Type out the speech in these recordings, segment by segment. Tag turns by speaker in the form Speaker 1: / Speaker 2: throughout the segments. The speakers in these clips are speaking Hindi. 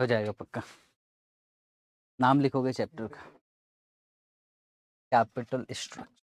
Speaker 1: हो जाएगा पक्का नाम लिखोगे चैप्टर का capital structure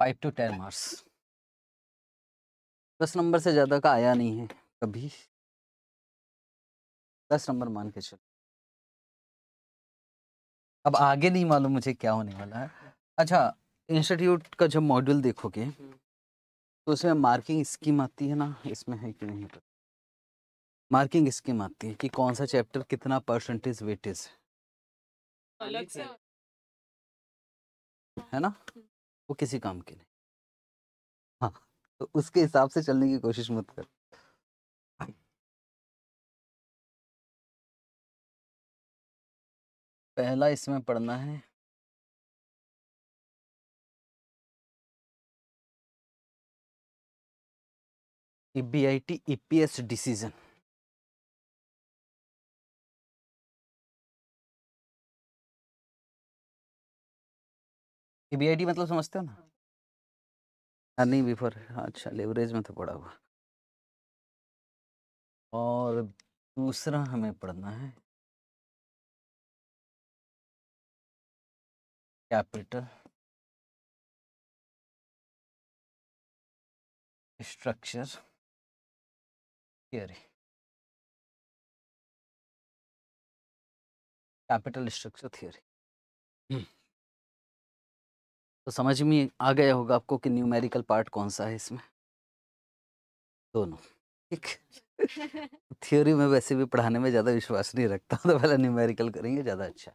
Speaker 1: five two ten marks दस नंबर से ज़्यादा का आया
Speaker 2: नहीं है कभी दस नंबर मान के चलो अब आगे नहीं मालूम मुझे क्या होने वाला है अच्छा इंस्टीट्यूट का जब मॉड्यूल देखोगे हम्म। तो उसमें मार्किंग स्कीम आती है ना इसमें है कि नहीं पता मार्किंग स्कीम आती है कि कौन सा चैप्टर कितना परसेंटेज वेटेज है है ना हम्म। वो किसी काम के नहीं हाँ तो उसके हिसाब से चलने की कोशिश मत कर
Speaker 1: पहला इसमें पढ़ना है E B I T E P S decision ये मतलब समझते
Speaker 2: हो ना अर्निंग हाँ। हाँ, बिफोर हाँ, अच्छा लेवरेज में तो पड़ा हुआ
Speaker 1: और दूसरा हमें पढ़ना है capital structure theory
Speaker 2: capital structure theory तो समझ में आ गया होगा आपको कि न्यूमेरिकल पार्ट कौन सा है इसमें दोनों ठीक थ्योरी में वैसे भी पढ़ाने में ज़्यादा विश्वास नहीं रखता तो पहले न्यूमेरिकल करेंगे ज़्यादा अच्छा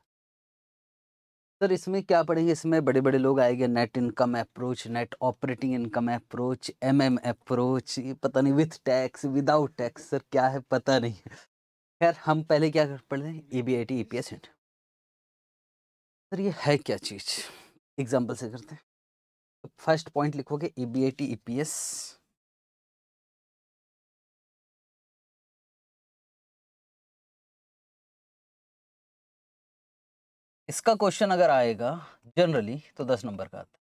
Speaker 2: सर इसमें क्या पढ़ेंगे इसमें बड़े बड़े लोग आएंगे net income approach net operating income approach M M approach ये पता नहीं with tax without tax sir क्या है पता नहीं खैर हम पहले क्या पढ़ रहे हैं E B I T E P S and sir ये है क्या चीज़ एग्जाम्पल से करते हैं तो फर्स्ट पॉइंट लिखोगे E B I T E P S
Speaker 1: इसका क्वेश्चन अगर आएगा जनरली तो दस नंबर का आता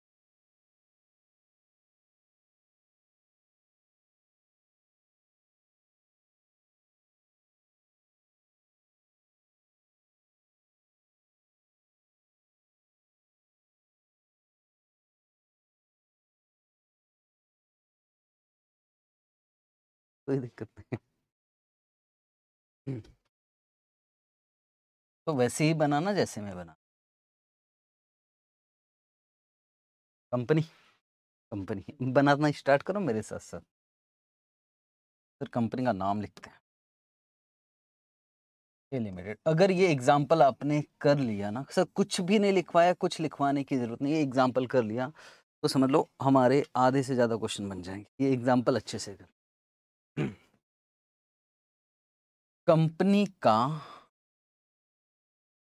Speaker 1: कोई दिक्कत नहीं तो वैसे ही बनाना जैसे मैं बना
Speaker 2: कंपनी कंपनी बनाना स्टार्ट करो मेरे साथ साथ फिर कंपनी का नाम लिखते हैं लिमिटेड अगर ये एग्जाम्पल आपने कर लिया ना सर कुछ भी नहीं लिखवाया कुछ लिखवाने की ज़रूरत नहीं ये एग्जाम्पल कर लिया तो समझ लो हमारे आधे से ज़्यादा क्वेश्चन बन जाएंगे ये एग्जाम्पल अच्छे से कर कंपनी का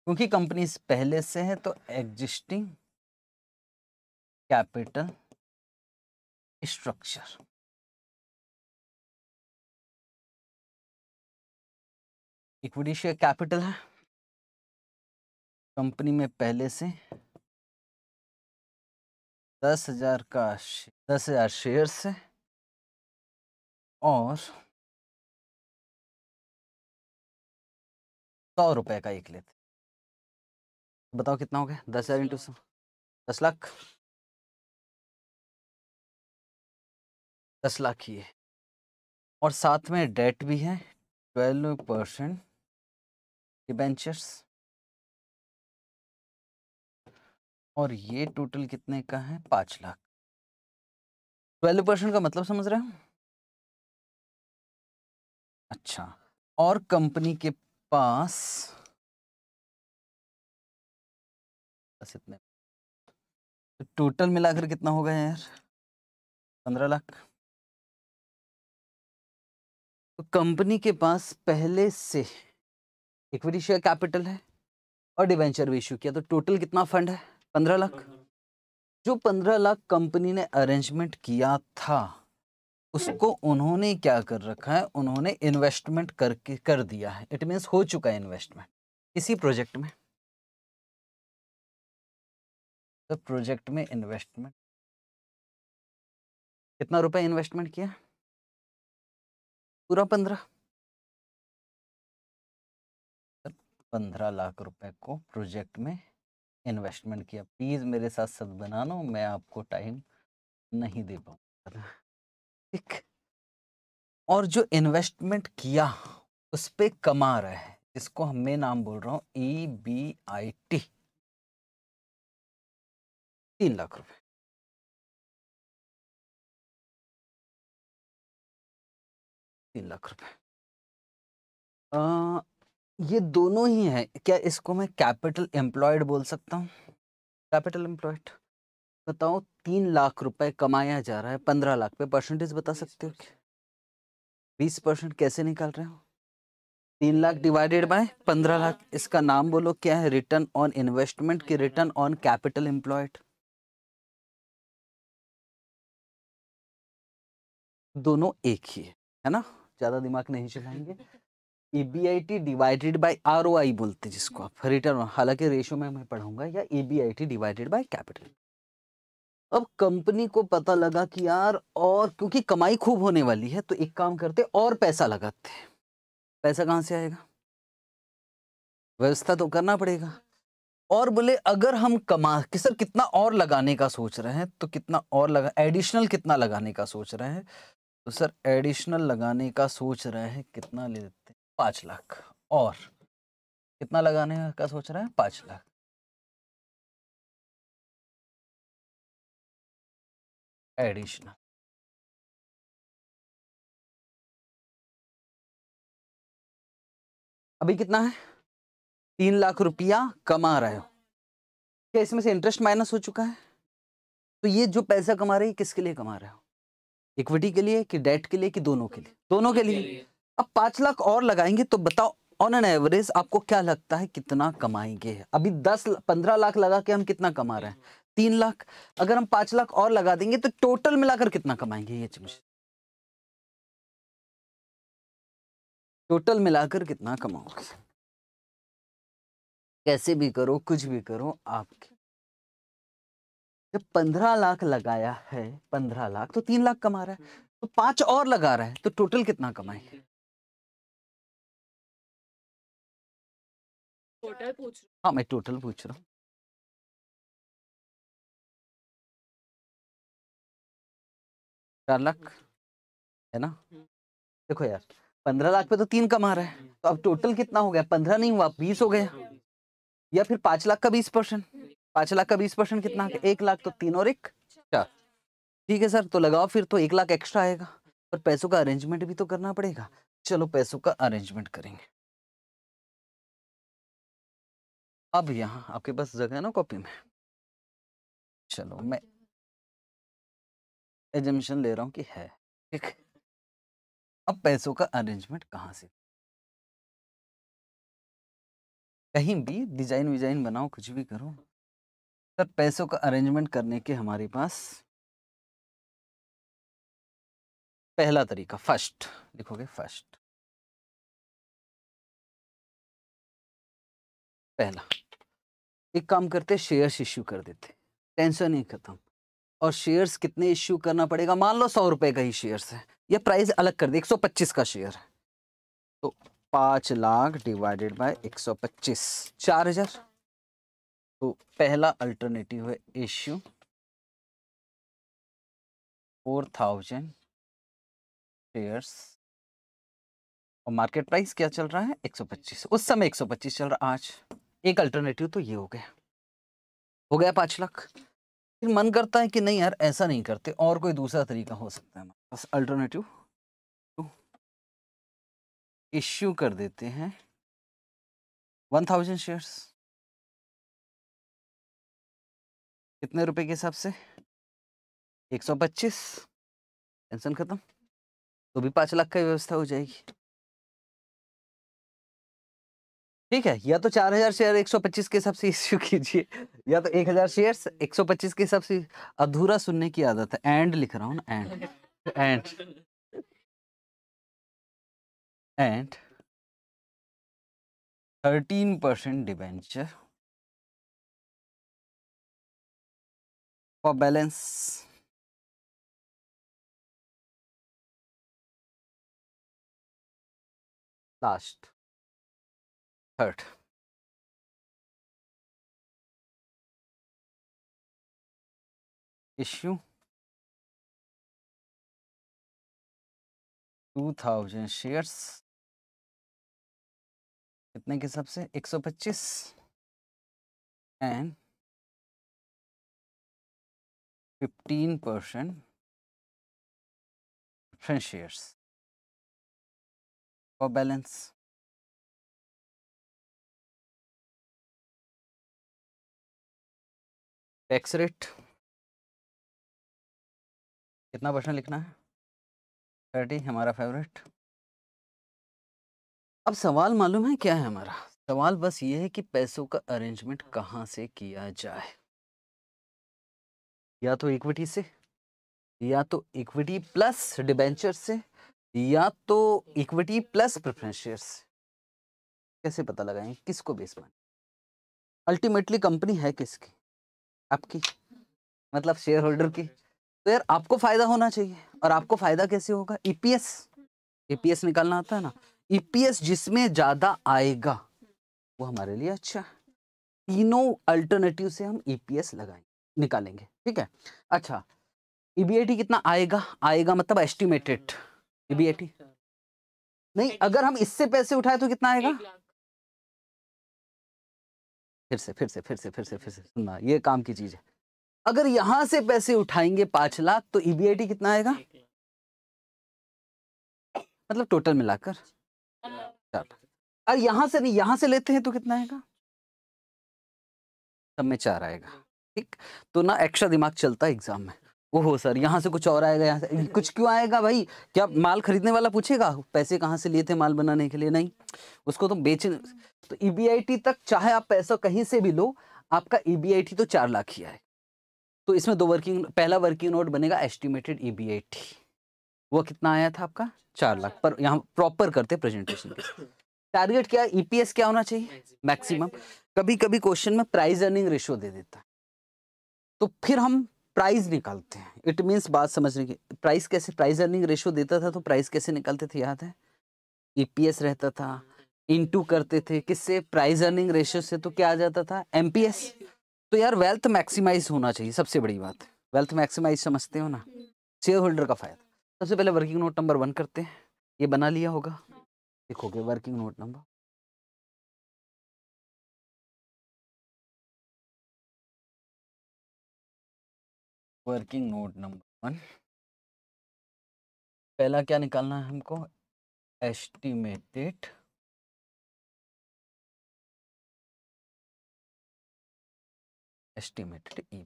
Speaker 2: क्योंकि कंपनी पहले से है तो existing capital structure
Speaker 1: equity share capital है कंपनी में पहले से दस हजार का दस हजार शेयर है और सौ रुपए का एक लेते बताओ कितना हो गया दस हजार इंटू अच्छा। सौ दस लाख दस लाख ही है और
Speaker 2: साथ में डेट भी है ट्वेल्व परसेंट डिबेंचर्स और ये टोटल कितने का है पाँच लाख ट्वेल्व परसेंट का मतलब समझ रहे हो अच्छा और कंपनी के पास
Speaker 1: बस इतने तो टोटल मिलाकर
Speaker 2: कितना होगा यार पंद्रह लाख तो कंपनी के पास पहले से इक्विटी शेयर कैपिटल है और डिवेंचर भी इशू किया तो टोटल कितना फंड है पंद्रह लाख हम्म, हम्म। जो पंद्रह लाख कंपनी ने अरेंजमेंट किया था उसको उन्होंने क्या कर रखा है उन्होंने इन्वेस्टमेंट करके कर दिया है इट मीन्स हो चुका है इन्वेस्टमेंट किसी प्रोजेक्ट में तो प्रोजेक्ट में इन्वेस्टमेंट
Speaker 1: कितना रुपए इन्वेस्टमेंट किया
Speaker 2: पूरा पंद्रह पंद्रह लाख रुपए को प्रोजेक्ट में इन्वेस्टमेंट किया प्लीज़ मेरे साथ सब बनाना मैं आपको टाइम नहीं दे पाऊंगा ठीक और जो इन्वेस्टमेंट किया उस पर कमा रहा है इसको हमने नाम बोल रहा हूँ ई बी आई टी तीन लाख रुपए तीन लाख रुपए ये दोनों ही हैं क्या इसको मैं कैपिटल एम्प्लॉयड बोल सकता हूँ कैपिटल एम्प्लॉयड बताओ तीन लाख रुपए कमाया जा रहा है पंद्रह लाख पे परसेंटेज बता सकते हो क्या बीस परसेंट कैसे निकाल रहे हो तीन लाख डिवाइडेड बाय पंद्रह लाख इसका नाम बोलो क्या है रिटर्न ऑन इन्वेस्टमेंट की रिटर्न ऑन कैपिटल एम्प्लॉयड दोनों एक ही है है ना ज्यादा दिमाग नहीं चलाएंगे ईबीआईटी डिवाइडेड बाय आरओआई बोलते जिसको आप रिटर्न हालांकि रेशो में मैं पढ़ूंगा या ईबीआईटी डिवाइडेड बाय कैपिटल अब कंपनी को पता लगा कि यार और क्योंकि कमाई खूब होने वाली है तो एक काम करते और पैसा लगाते पैसा कहाँ से आएगा व्यवस्था तो करना पड़ेगा और बोले अगर हम कमा कि सर कितना और लगाने का सोच रहे हैं तो कितना और लगा एडिशनल कितना लगाने का सोच रहे हैं तो सर एडिशनल लगाने का सोच रहे हैं कितना ले लेते हैं पाँच लाख और कितना लगाने का सोच रहे हैं पाँच लाख
Speaker 1: addition अभी कितना है तीन लाख
Speaker 2: रुपया कमा रहे हो क्या इसमें से इंटरेस्ट माइनस हो चुका है तो ये जो पैसा कमा रहे हैं किसके लिए कमा रहे हो इक्विटी के लिए कि डेट के लिए कि दोनों के लिए दोनों के लिए अब पांच लाख और लगाएंगे तो बताओ ऑन एन एवरेज आपको क्या लगता है कितना कमाएंगे अभी दस पंद्रह लाख लगा के हम कितना कमा रहे हैं तीन लाख अगर हम पांच लाख और लगा देंगे तो टोटल मिलाकर कितना कमाएंगे ये मुझे टोटल मिलाकर कितना कमाओगे कैसे भी करो कुछ भी करो आपके जब पंद्रह लाख लगाया है पंद्रह लाख तो तीन लाख कमा रहा है तो पांच और लगा रहा है तो टोटल कितना कमाएंगे
Speaker 1: टोटल पूछ हाँ मैं टोटल पूछ रहा हूँ
Speaker 2: चार लाख हम्म। है ना हम्म। देखो यार पंद्रह लाख पे तो तीन कमा रहा है तो अब टोटल हम्म। कितना हो गया पंद्रह नहीं हुआ बीस हो गया या फिर पांच लाख का बीस परसेंट पांच लाख का बीस परसेंट कितना एक लाख तो तीन और एक चार अच्छा। ठीक है सर तो लगाओ फिर तो एक लाख एक्स्ट्रा आएगा पर पैसों का अरेंजमेंट भी तो करना पड़ेगा चलो पैसों का अरेंजमेंट करेंगे अब यहाँ आपके पास जगह है ना कॉपी में चलो मैं एजमिशन ले रहा हूँ कि है ठीक अब पैसों का अरेंजमेंट कहाँ से कहीं भी डिजाइन विजाइन बनाओ कुछ भी करो सर पैसों का अरेंजमेंट करने के हमारे पास पहला तरीका फर्स्ट
Speaker 1: लिखोगे फर्स्ट
Speaker 2: पहला एक काम करते शेयर्स इश्यू कर देते टेंशन ही खत्म और शेयर्स कितने इश्यू करना पड़ेगा मान लो सौ रुपए का ही शेयर्स है ये प्राइस अलग कर दी एक सौ पच्चीस का शेयर है तो पाँच लाख डिवाइडेड बाय एक सौ पच्चीस चार हजार तो पहला अल्टरनेटिव है इश्यू फोर थाउजेंड शेयर्स और मार्केट प्राइस क्या चल रहा है 125 उस समय 125 चल रहा आज एक अल्टरनेटिव तो ये हो गया हो गया पाँच लाख फिर मन करता है कि नहीं यार ऐसा नहीं करते और कोई दूसरा तरीका हो सकता है बस अल्टरनेटिव इश्यू कर देते हैं वन थाउजेंड शेयर्स
Speaker 1: कितने रुपए के हिसाब से
Speaker 2: एक सौ पच्चीस टेंशन खत्म तो भी पाँच लाख का व्यवस्था हो जाएगी ठीक है या तो चार हजार शेयर एक सौ पच्चीस के हिसाब से इश्यू कीजिए या तो एक हजार शेयर एक सौ पच्चीस के हिसाब से अधूरा सुनने की आदत है एंड लिख रहा हूँ ना and and and thirteen percent
Speaker 1: debenture for balance last हर्ट इश्यू 2000 शेयर्स कितने के हिसाब से 125 एंड 15 परसेंट शेयर्स और बैलेंस 1000 टैक्स रेट
Speaker 2: कितना परसेंट लिखना है थर्टी हमारा फेवरेट अब सवाल मालूम है क्या है हमारा सवाल बस ये है कि पैसों का अरेंजमेंट कहाँ से किया जाए या तो इक्विटी से या तो इक्विटी प्लस डिबेंचर से या तो इक्विटी प्लस प्रेफरेंस शेयर से कैसे पता लगाएंगे किसको बेस माने अल्टीमेटली कंपनी है किसकी आपकी मतलब शेयर होल्डर की तो यार आपको फायदा होना चाहिए और आपको फायदा कैसे होगा ईपीएस e ईपीएस e निकालना आता है ना ईपीएस e जिसमें ज्यादा आएगा वो हमारे लिए अच्छा तीनों अल्टरनेटिव से हम ईपीएस लगाएंगे निकालेंगे ठीक है अच्छा ईबीआईटी कितना आएगा आएगा मतलब एस्टिमेटेड ईबीआईटी नहीं अगर हम इससे पैसे उठाए तो कितना आएगा फिर से फिर से फिर से फिर से फिर से सुनना ये काम की चीज़ है अगर यहाँ से पैसे उठाएंगे पाँच लाख तो ईबीआईटी e कितना आएगा मतलब टोटल मिलाकर चार और यहाँ से नहीं यहाँ से लेते हैं तो कितना आएगा सब में चार आएगा हम्म। ठीक तो ना एक्स्ट्रा दिमाग चलता है एग्जाम में ओहो सर यहाँ से कुछ और आएगा यहाँ से कुछ क्यों आएगा भाई क्या माल खरीदने वाला पूछेगा पैसे कहाँ से लिए थे माल बनाने के लिए नहीं उसको तो बेच तो ई e तक चाहे आप पैसा कहीं से भी लो आपका ई e तो चार लाख ही आए तो इसमें दो वर्किंग पहला वर्किंग नोट बनेगा एस्टिमेटेड ई e वो कितना आया था आपका चार लाख पर यहाँ प्रॉपर करते प्रेजेंटेशन टारगेट क्या ईपीएस क्या होना चाहिए मैक्सिमम कभी कभी क्वेश्चन में प्राइस अर्निंग रेशियो दे देता तो फिर हम प्राइस निकालते हैं इट मीन्स बात समझने की प्राइस कैसे प्राइस अर्निंग रेशियो देता था तो प्राइस कैसे निकालते थे याद है ईपीएस e रहता था इनटू करते थे किससे प्राइस अर्निंग रेशियो से तो क्या आ जाता था एमपीएस तो यार वेल्थ मैक्सिमाइज होना चाहिए सबसे बड़ी बात है वेल्थ मैक्सिमाइज समझते हो ना शेयर होल्डर का फायदा सबसे पहले वर्किंग नोट नंबर वन करते हैं ये बना लिया होगा देखोगे working note number
Speaker 3: working
Speaker 1: note number one पहला क्या निकालना है हमको एस्टिमेटेड एस्टिमेटेड ई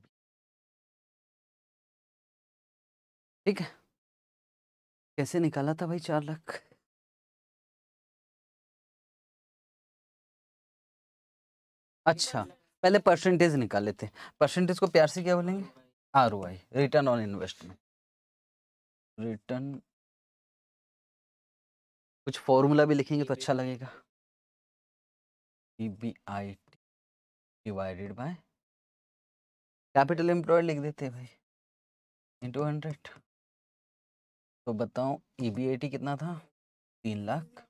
Speaker 1: ठीक है कैसे निकाला था भाई चार लाख
Speaker 2: अच्छा पहले परसेंटेज निकाल लेते हैं परसेंटेज को प्यार से क्या बोलेंगे R O I return on investment return कुछ फॉर्मूला भी लिखेंगे तो अच्छा लगेगा
Speaker 1: E B I T divided by
Speaker 2: capital employed लिख देते हैं भाई इंटू हंड्रेड तो बताओ ई बी आई टी कितना था तीन लाख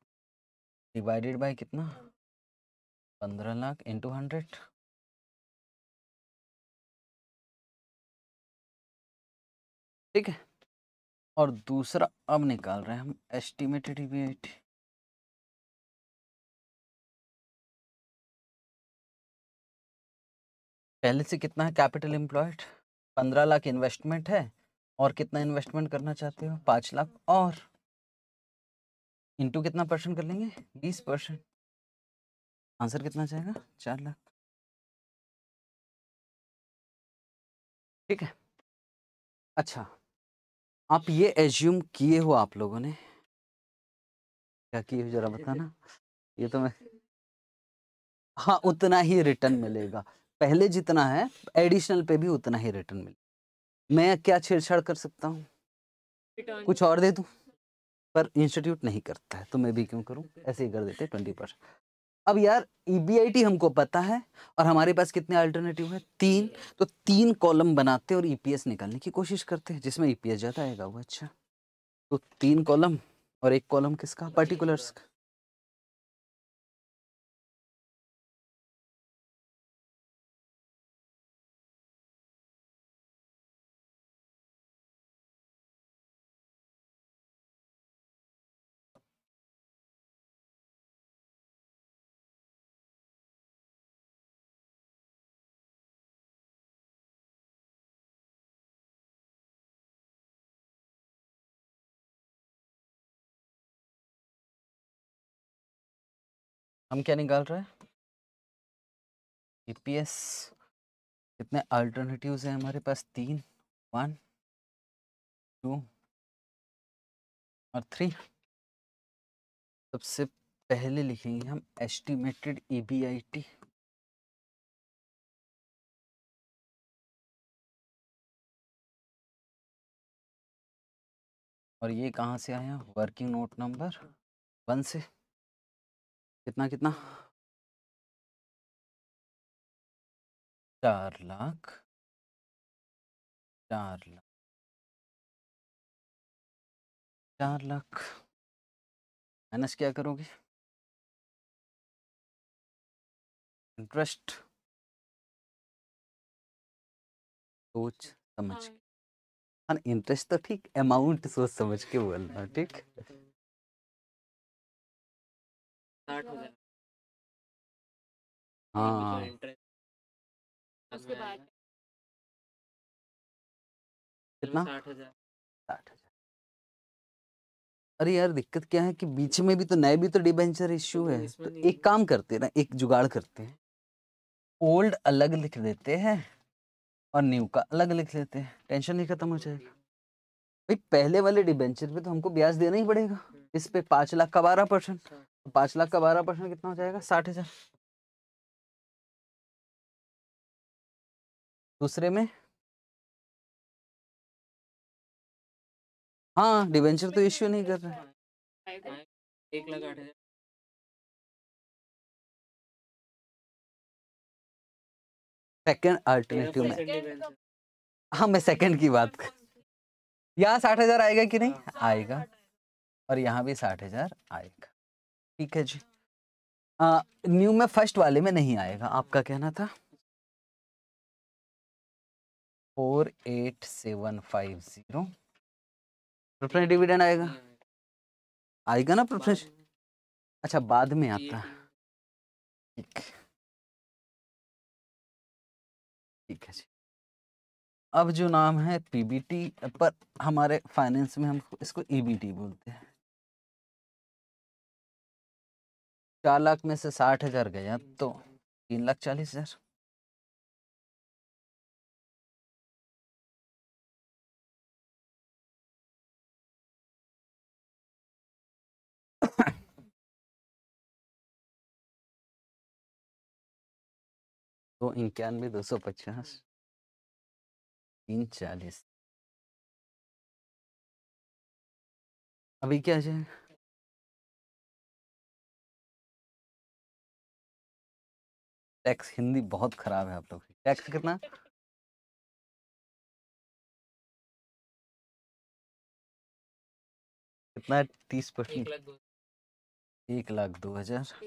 Speaker 2: डिवाइडेड बाय कितना पंद्रह लाख इंटू
Speaker 1: हंड्रेड ठीक है और दूसरा अब निकाल रहे हैं हम एस्टिमेटेड रिबेट
Speaker 2: पहले से कितना है कैपिटल एम्प्लॉयड पंद्रह लाख इन्वेस्टमेंट है और कितना इन्वेस्टमेंट करना चाहते हो पाँच लाख और इंटू कितना परसेंट कर लेंगे बीस परसेंट आंसर कितना जाएगा चार लाख ठीक है अच्छा आप ये एज्यूम किए हो आप लोगों ने क्या किए हो जरा बताना ये तो मैं हाँ उतना ही रिटर्न मिलेगा पहले जितना है एडिशनल पे भी उतना ही रिटर्न मिलेगा मैं क्या छेड़छाड़ कर सकता हूँ कुछ और दे दू पर इंस्टीट्यूट नहीं करता है तो मैं भी क्यों करूँ ऐसे ही कर देते ट्वेंटी परसेंट अब यार ई e हमको पता है और हमारे पास कितने अल्टरनेटिव है तीन तो तीन कॉलम बनाते और ईपीएस e निकालने की कोशिश करते हैं जिसमें ई e ज्यादा आएगा वो अच्छा तो तीन कॉलम और एक कॉलम किसका पर्टिकुलर्स का
Speaker 1: हम क्या निकाल रहे हैं एस कितने अल्टरनेटिव्स हैं हमारे पास तीन वन टू और थ्री सबसे पहले लिखेंगे हम estimated E B I T और ये कहाँ से आया वर्किंग नोट नंबर वन से कितना कितना चार लाख चार लाख चार लाख माइनस क्या करोगे इंटरेस्ट सोच समझ के हाँ।, हाँ इंटरेस्ट तो ठीक अमाउंट सोच समझ के बोलना ठीक स्टार्ट हो जाए हाँ उसके बाद कितना साठ हजार
Speaker 2: अरे यार दिक्कत क्या है कि बीच में भी तो नए भी तो डिबेंचर इश्यू है तो एक काम करते हैं ना एक जुगाड़ करते हैं ओल्ड अलग लिख देते हैं और न्यू का अलग लिख लेते हैं टेंशन नहीं खत्म हो जाएगा भाई पहले वाले डिबेंचर पे तो हमको ब्याज देना ही पड़ेगा हम्म। इस पे पांच लाख का बारह परसेंट अच्छा। पांच लाख का बारह परसेंट कितना हो जाएगा साठ हजार
Speaker 1: दूसरे में हाँ डिवेंचर तो इश्यू नहीं कर रहे
Speaker 2: सेकंड अल्टरनेटिव में हाँ मैं सेकंड की बात कर यहाँ साठ हजार आएगा कि नहीं हाँ, आएगा और यहाँ भी साठ हजार आएगा ठीक है जी न्यू में फर्स्ट वाले में नहीं आएगा आपका कहना था four eight seven five zero preference dividend आएगा आएगा ना प्रेफरेंस अच्छा बाद में आता ठीक ठीक है जी अब जो नाम है पीबीटी पर हमारे फाइनेंस में हम इसको ईबीटी बोलते हैं चार लाख में से साठ हजार गया तो तीन लाख
Speaker 1: चालीस हजार तो इक्यानवे दो सौ पचास तीन चालीस अभी क्या जाए टैक्स हिंदी बहुत खराब है आप लोग टैक्स कितना कितना तीस परसेंट
Speaker 2: एक लाख दो हजार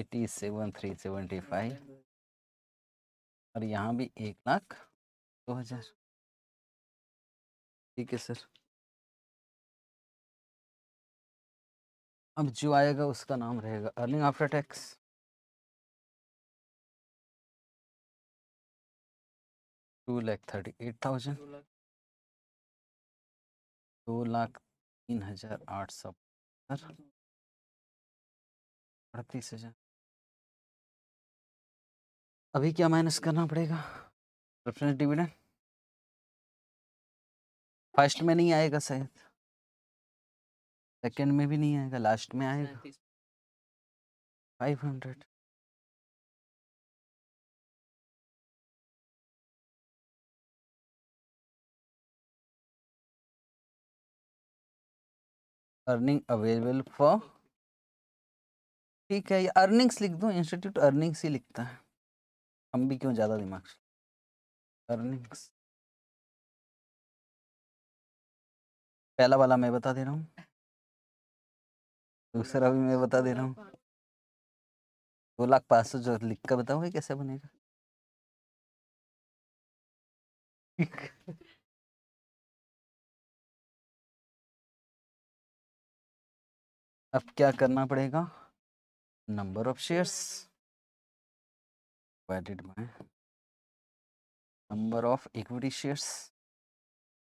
Speaker 2: eighty seven three seventy five और यहाँ भी एक लाख दो हजार
Speaker 1: ठीक है सर अब जो आएगा उसका नाम रहेगा earning after tax two lakh thirty eight thousand दो लाख तीन हजार आठ सौ पचहत्तर अड़तीस हजार अभी क्या माइनस करना पड़ेगा प्रेफरेंस डिविडेंड फर्स्ट में नहीं आएगा शायद सेकंड में भी नहीं आएगा लास्ट में आएगा five hundred
Speaker 2: earning available for ठीक है ये अर्निंग्स लिख दूँ इंस्टीट्यूट अर्निंग्स ही लिखता है हम भी क्यों ज़्यादा दिमाग अर्निंग्स
Speaker 1: पहला वाला मैं बता दे रहा हूँ दूसरा भी मैं बता दे रहा हूँ दो लाख पाँच सौ जो लिख कर बताओगे कैसे बनेगा अब क्या करना पड़ेगा number of shares
Speaker 2: divided by number of equity shares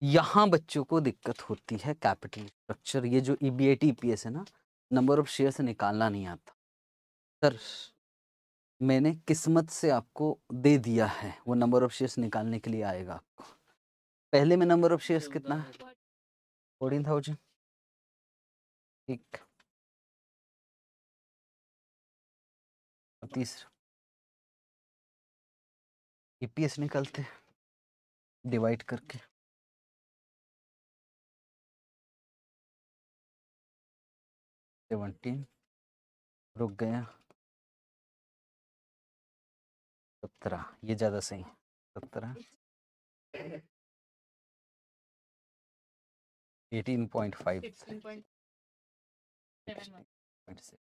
Speaker 2: यहाँ बच्चों को दिक्कत होती है कैपिटल स्ट्रक्चर ये जो E B A T E P S है ना नंबर ऑफ शेयर से निकालना नहीं आता सर मैंने किस्मत से आपको दे दिया है वो नंबर ऑफ शेयर्स निकालने के लिए आएगा आपको पहले में नंबर ऑफ शेयर्स कितना है फोर्टीन थाउजेंड
Speaker 1: ठीक तीस ईपीएस निकलते डिवाइड करके सेवनटीन रुक गया सत्रह ये ज़्यादा सही है सत्रह eighteen point five point six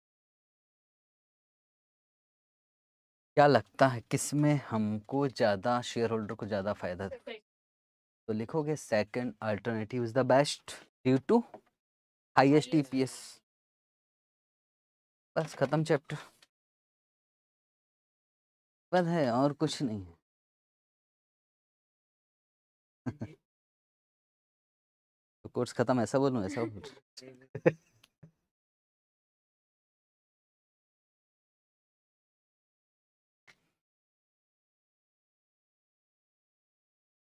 Speaker 2: क्या लगता है किस में हमको ज़्यादा शेयर होल्डर को ज़्यादा फायदा तो लिखोगे second alternative is the best due to highest EPS बस ख़त्म चैप्टर
Speaker 1: बस है और कुछ नहीं है तो कोर्स ख़त्म ऐसा बोलूँ ऐसा बोलूँ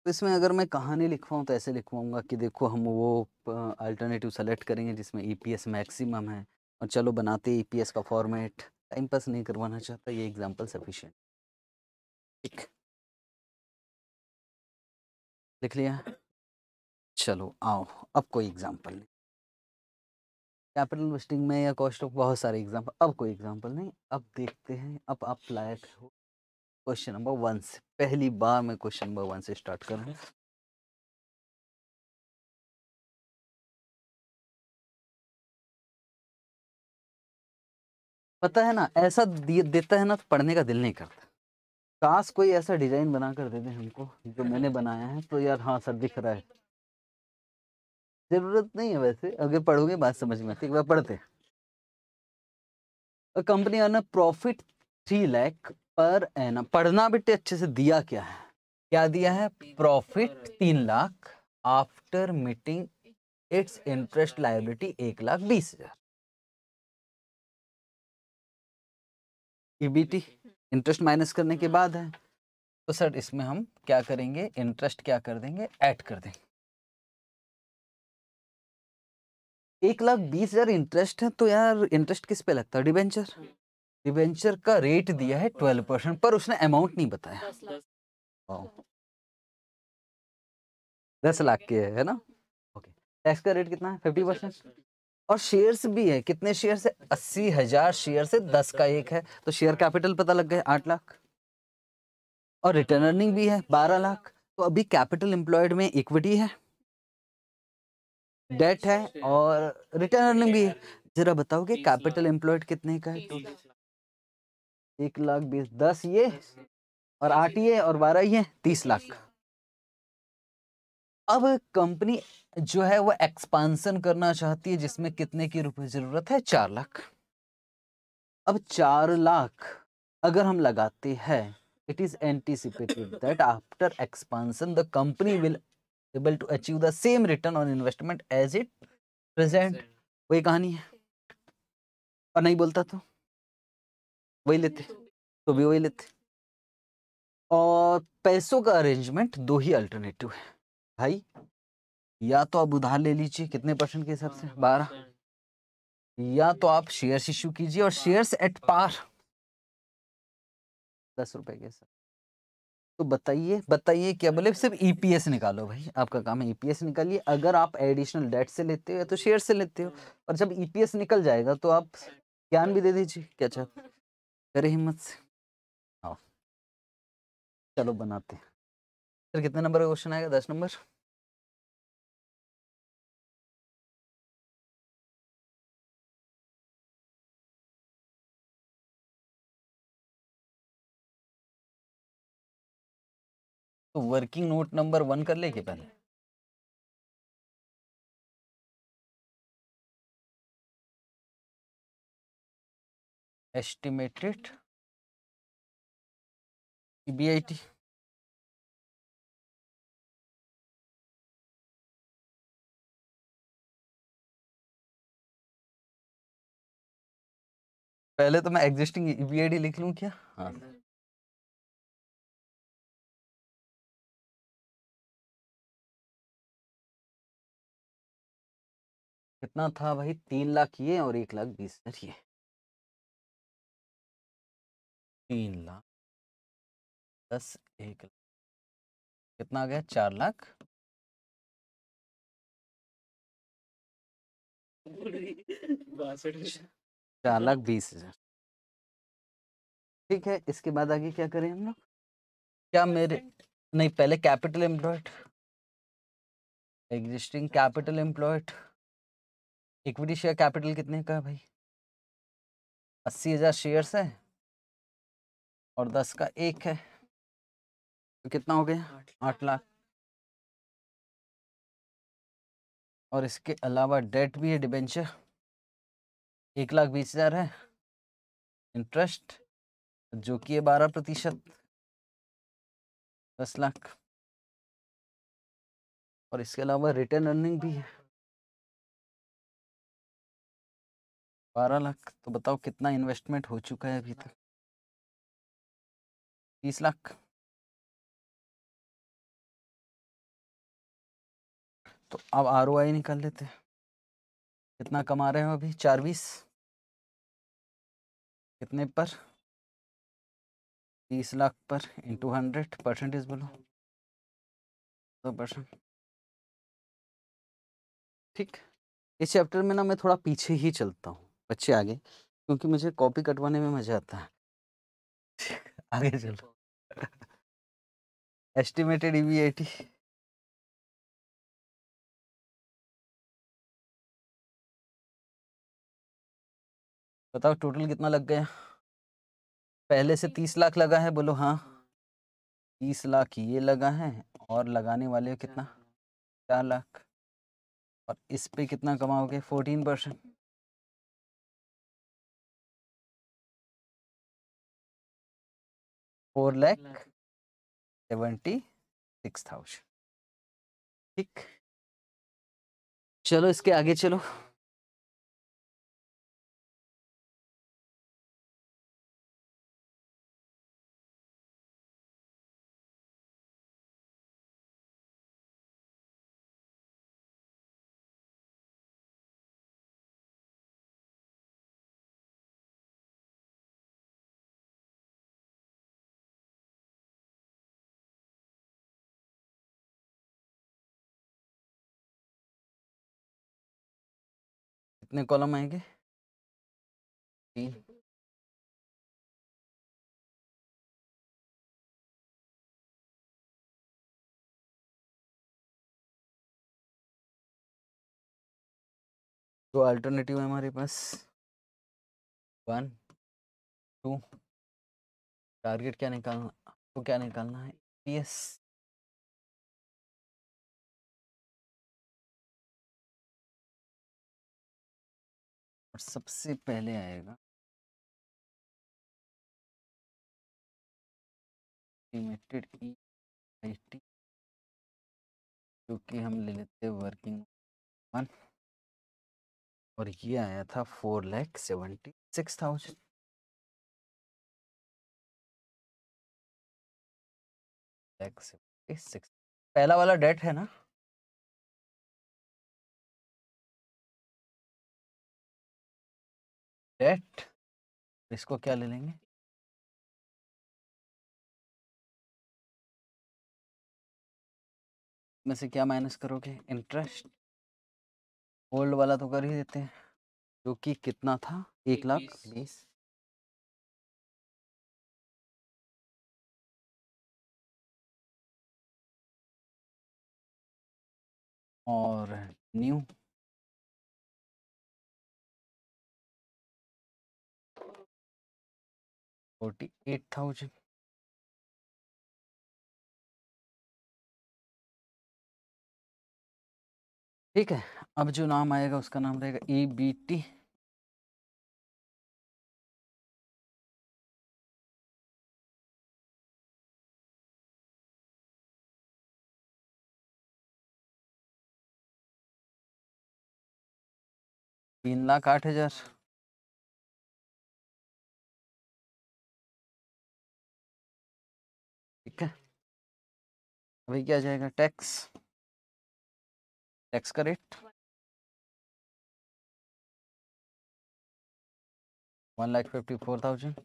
Speaker 2: तो इसमें अगर मैं कहानी लिखवाऊँ तो ऐसे लिखवाऊँगा कि देखो हम वो अल्टरनेटिव सेलेक्ट करेंगे जिसमें ई e मैक्सिमम है और चलो बनाते ई पी e का फॉर्मेट टाइम पास नहीं करवाना चाहता ये एग्जाम्पल सफिशेंट ठीक लिख लिया चलो आओ अब कोई एग्जाम्पल नहीं कैपिटल वेस्टिंग में या कॉस्ट ऑफ बहुत सारे एग्जाम्पल अब कोई एग्जाम्पल नहीं अब देखते हैं अब आप लायक हो क्वेश्चन नंबर वन से पहली बार मैं क्वेश्चन नंबर वन से स्टार्ट कर रहा हूँ हाँ। पता है ना ऐसा देता है ना तो पढ़ने का दिल नहीं करता काश कोई ऐसा डिजाइन बना कर दे दे हमको जो मैंने बनाया है तो यार हाँ सर दिख रहा है जरूरत नहीं है वैसे अगर पढ़ोगे बात समझ में आती एक बार पढ़ते company earn profit three lakh per annum पढ़ना बेटे अच्छे से दिया क्या है क्या दिया है प्रॉफिट तीन lakh after meeting its interest liability एक लाख बीस हजार ईबीटी इंटरेस्ट माइनस करने के बाद है तो सर इसमें हम क्या करेंगे इंटरेस्ट क्या कर देंगे ऐड कर देंगे एक लाख बीस हजार इंटरेस्ट है तो यार इंटरेस्ट किस पे लगता है डिबेंचर डिवेंचर का रेट दिया है ट्वेल्व परसेंट पर उसने अमाउंट नहीं बताया दस लाख के है, ना ओके टैक्स का रेट कितना है फिफ्टी परसेंट और शेयर्स भी है कितने शेयर है अस्सी हजार शेयर से दस का एक है तो शेयर कैपिटल पता लग गया आठ लाख और रिटर्न अर्निंग भी है बारह लाख तो अभी कैपिटल एम्प्लॉयड में इक्विटी है डेट है और रिटर्न अर्निंग भी है जरा बताओगे कैपिटल एम्प्लॉयड कितने का है एक लाख बीस दस ये और हाँ आठ ये और बारह ये तीस लाख अब कंपनी जो है वो एक्सपांसन करना चाहती है जिसमें कितने की रुपए जरूरत है चार लाख अब चार लाख अगर हम लगाते हैं it is anticipated that after expansion the company will able to achieve the same return on investment as it present वही कहानी है और नहीं बोलता तो वही लेते तो भी वही लेते और पैसों का अरेंजमेंट दो ही अल्टरनेटिव है भाई या तो आप उधार ले लीजिए कितने परसेंट के हिसाब से बारह या तो आप शेयर्स इशू कीजिए और शेयर्स एट पार दस रुपए के हिसाब तो बताइए बताइए क्या बोले मतलब सिर्फ ईपीएस e निकालो भाई आपका काम है ईपीएस e निकालिए अगर आप एडिशनल डेट से लेते हो या तो शेयर से लेते हो और जब ईपीएस e निकल जाएगा तो आप ज्ञान भी दे दीजिए क्या चाहते करे हिम्मत से आओ हाँ। चलो बनाते हैं सर कितने नंबर का क्वेश्चन
Speaker 1: आएगा दस नंबर तो वर्किंग नोट नंबर वन कर लेके पहले एस्टिमेटेड ईबीआईटी पहले तो मैं एग्जिस्टिंग ईबीआईटी e लिख लूं क्या हाँ कितना था भाई तीन लाख ये और एक लाख बीस हजार ये तीन लाख दस एक लाख कितना आ गया चार लाख
Speaker 3: चार लाख बीस हजार
Speaker 2: ठीक है इसके बाद आगे क्या करें हम लोग क्या मेरे नहीं पहले capital employed existing capital employed equity share capital कितने का है भाई अस्सी हजार शेयर्स है और दस का एक है तो कितना हो गया आठ लाख और इसके अलावा डेट भी है डिबेंचर एक लाख बीस हजार है इंटरेस्ट
Speaker 1: जो कि है बारह प्रतिशत दस लाख
Speaker 2: और इसके अलावा रिटर्न अर्निंग भी है बारह लाख तो बताओ कितना इन्वेस्टमेंट हो चुका है अभी तक तीस लाख तो अब आर निकाल लेते कितना कमा रहे हो अभी चार बीस कितने पर तीस लाख पर इंटू हंड्रेड परसेंटेज बोलो दो परसेंट ठीक इस चैप्टर में ना मैं थोड़ा पीछे ही चलता हूँ बच्चे आगे क्योंकि मुझे कॉपी कटवाने में मज़ा आता है आगे चलो estimated EBIT. बताओ टोटल कितना लग गया पहले से तीस लाख लगा है बोलो हाँ तीस लाख ये लगा है और लगाने वाले कितना चार लाख और इस पे कितना कमाओगे fourteen percent
Speaker 1: four lakh seventy six thousand ठीक चलो इसके आगे चलो कितने कॉलम आएंगे तीन तो अल्टरनेटिव है हमारे पास वन टू टारगेट क्या निकालना तो क्या निकालना है पी एस सबसे पहले आएगा लिमिटेड ई आई टी जो कि हम ले लेते हैं वर्किंग वन और ये आया था four lakh seventy six thousand पहला वाला डेट है ना डेट इसको क्या ले लेंगे
Speaker 2: में से क्या माइनस करोगे इंटरेस्ट ओल्ड वाला तो कर ही देते हैं जो कि कितना था एक लाख बीस
Speaker 1: और न्यू फोर्टी एट थाउजेंड ठीक है अब जो नाम आएगा उसका नाम रहेगा ई बी टी तीन लाख आठ हजार वही क्या जाएगा टैक्स टैक्स का rate one lakh fifty four thousand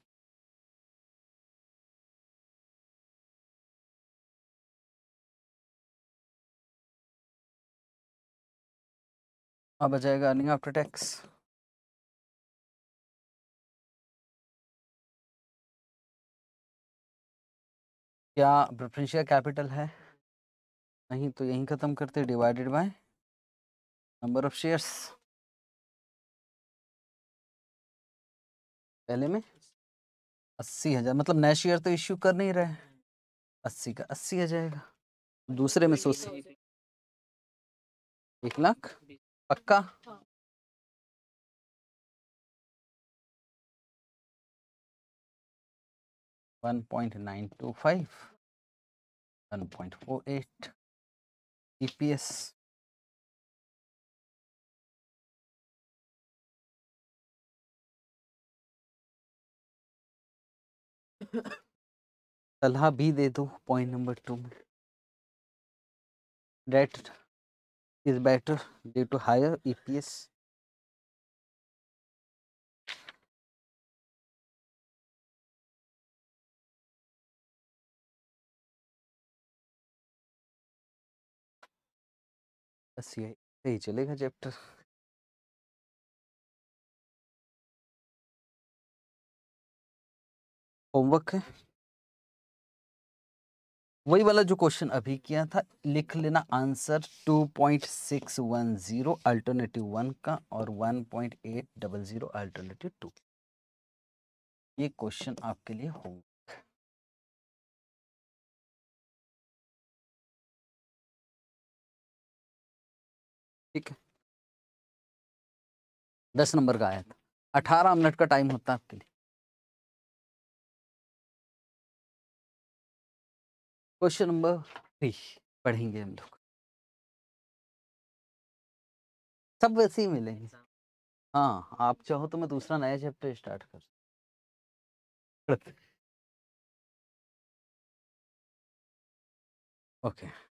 Speaker 1: अब आ जाएगा अर्निंग आफ्टर टैक्स
Speaker 2: क्या प्रेफरेंशियल कैपिटल है नहीं तो यहीं ख़त्म करते divided by number of shares पहले में अस्सी हज़ार मतलब नए शेयर तो इश्यू कर नहीं रहे अस्सी का अस्सी आ जाएगा दूसरे में सोच एक लाख पक्का
Speaker 1: one point nine two five one point four eight EPS.
Speaker 2: सलाह भी दे दो पॉइंट नंबर टू में debt is better due to higher EPS
Speaker 1: बस ये चलेगा चैप्टर होमवर्क है
Speaker 2: वही वाला जो क्वेश्चन अभी किया था लिख लेना आंसर 2.610 अल्टरनेटिव वन का और 1.800 अल्टरनेटिव टू ये क्वेश्चन आपके लिए होगा
Speaker 1: ठीक है दस नंबर का आया था अठारह मिनट का टाइम होता है आपके लिए क्वेश्चन नंबर थ्री पढ़ेंगे हम लोग सब वैसे ही मिलेंगे हाँ आप चाहो तो मैं दूसरा नया चैप्टर स्टार्ट कर okay okay.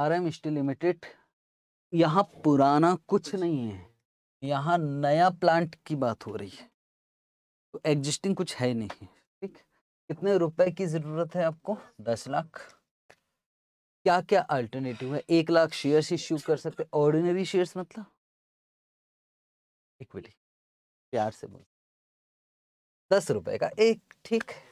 Speaker 2: R M steel limited यहाँ पुराना कुछ अच्छा। नहीं है यहाँ नया प्लांट की बात हो रही है तो एग्जिस्टिंग कुछ है नहीं ठीक कितने रुपए की ज़रूरत है आपको दस लाख क्या क्या अल्टरनेटिव है एक लाख शेयर्स इश्यू कर सकते ऑर्डिनरी शेयर्स मतलब इक्विटी प्यार से बोल दस रुपए का एक ठीक है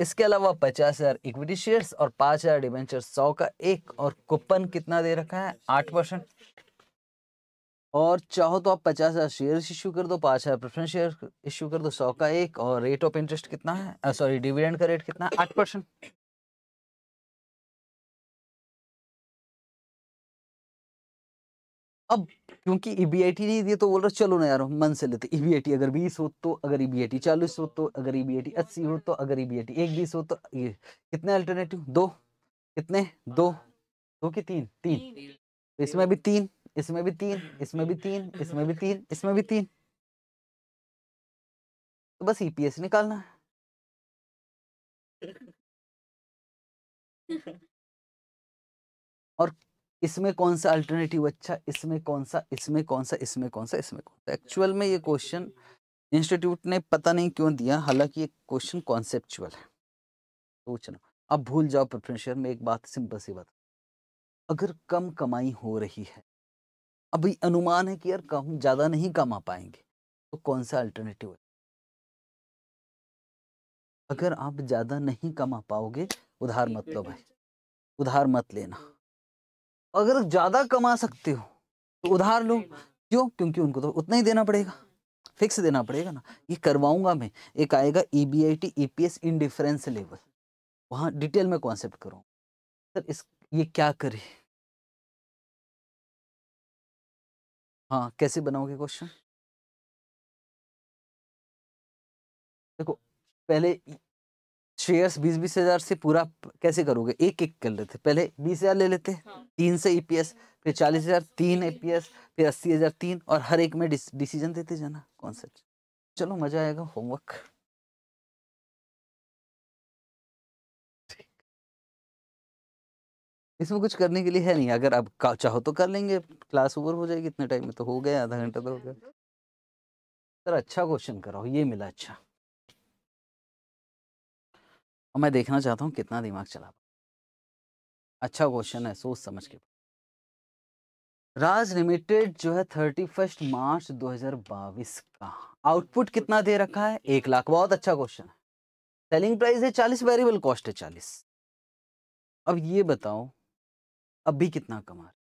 Speaker 2: इसके अलावा पचास हज़ार इक्विटी शेयर्स और पांच हज़ार डिवेंचर सौ का एक और कूपन कितना दे रखा है आठ परसेंट और चाहो तो आप पचास हज़ार शेयर इशू कर दो पांच हज़ार प्रेफरेंस शेयर इश्यू कर दो सौ का एक और रेट ऑफ इंटरेस्ट कितना है सॉरी डिविडेंड का रेट कितना है आठ परसेंट अब क्योंकि ई बी आई टी नहीं दिए तो बोल रहे चलो ना यार मन से लेते ई बी आई टी अगर बीस हो तो अगर ई बी आई टी चालीस हो तो अगर ई बी आई टी अस्सी हो तो अगर ई बी आई टी एक बीस हो तो ये कितने अल्टरनेटिव दो कितने दो दो कि तीन तीन तो इसमें भी तीन इसमें भी तीन इसमें भी तीन इसमें भी तीन इसमें भी तीन तो बस ईपीएस e निकालना है और इसमें कौन सा अल्टरनेटिव अच्छा इसमें कौन सा इसमें कौन सा इसमें कौन सा इसमें कौन सा एक्चुअल में ये क्वेश्चन इंस्टीट्यूट ने पता नहीं क्यों दिया हालांकि ये क्वेश्चन कॉन्सेप्चुअल है सोचना तो अब भूल जाओ प्रेफरेंशियल में एक बात सिंपल सी बात अगर कम कमाई हो रही है अभी अनुमान है कि यार कम ज़्यादा नहीं कमा पाएंगे तो कौन सा अल्टरनेटिव है अगर आप ज़्यादा नहीं कमा पाओगे उधार मत लो भाई उधार मत लेना अगर ज़्यादा कमा सकते हो तो उधार लो क्यों क्योंकि उनको तो उतना ही देना पड़ेगा फिक्स देना पड़ेगा ना ये करवाऊंगा मैं एक आएगा E B I T E P S indifference level वहाँ डिटेल में कॉन्सेप्ट करूँ सर इस ये क्या करे हाँ कैसे बनाओगे क्वेश्चन देखो पहले शेयर्स बीस बीस हजार से पूरा कैसे करोगे एक एक कर लेते पहले बीस हजार ले लेते हाँ। तीन से ईपीएस e फिर चालीस हजार तीन एपीएस e e फिर अस्सी हजार तीन और हर एक में डिसीजन देते जाना कौन सा चलो मजा आएगा होमवर्क इसमें कुछ करने के लिए है नहीं अगर आप चाहो तो कर लेंगे क्लास ओवर हो जाएगी इतने टाइम में तो हो गया आधा घंटा तो हो गया अच्छा। सर अच्छा क्वेश्चन कराओ ये मिला अच्छा और मैं देखना चाहता हूँ कितना दिमाग चला अच्छा क्वेश्चन है सोच समझ के राज लिमिटेड जो है थर्टी फर्स्ट मार्च दो हजार बाईस का आउटपुट कितना दे रखा है एक लाख बहुत अच्छा क्वेश्चन है सेलिंग प्राइस है चालीस वेरिएबल कॉस्ट है चालीस अब ये बताओ अभी कितना कमा रहे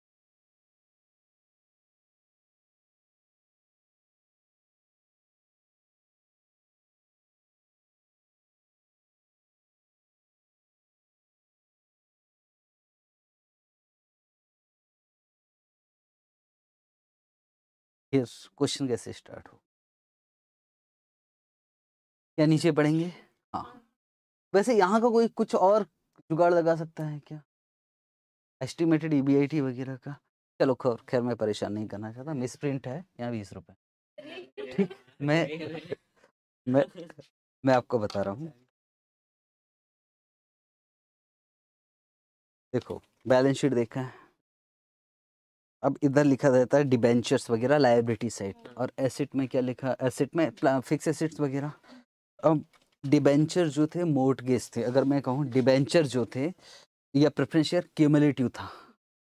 Speaker 2: फिर क्वेश्चन कैसे स्टार्ट हो क्या अच्छा, नीचे पढ़ेंगे हाँ।, हाँ वैसे यहाँ का कोई कुछ और जुगाड़ लगा सकता है क्या एस्टिमेटेड ई e वगैरह का चलो खैर खैर मैं परेशान नहीं करना चाहता मिस प्रिंट है यहाँ बीस रुपए ठीक मैं मैं मैं आपको बता रहा हूँ देखो बैलेंस शीट देखा है अब इधर लिखा रहता है डिबेंचर्स वगैरह लाइब्रिटी सेट और एसिड में क्या लिखा एसिड में फिक्स एसेट्स वगैरह अब डिबेंचर जो थे मोटगेज थे अगर मैं कहूँ डिबेंचर जो थे या प्रेफरेंशियर क्यूमलेटिव था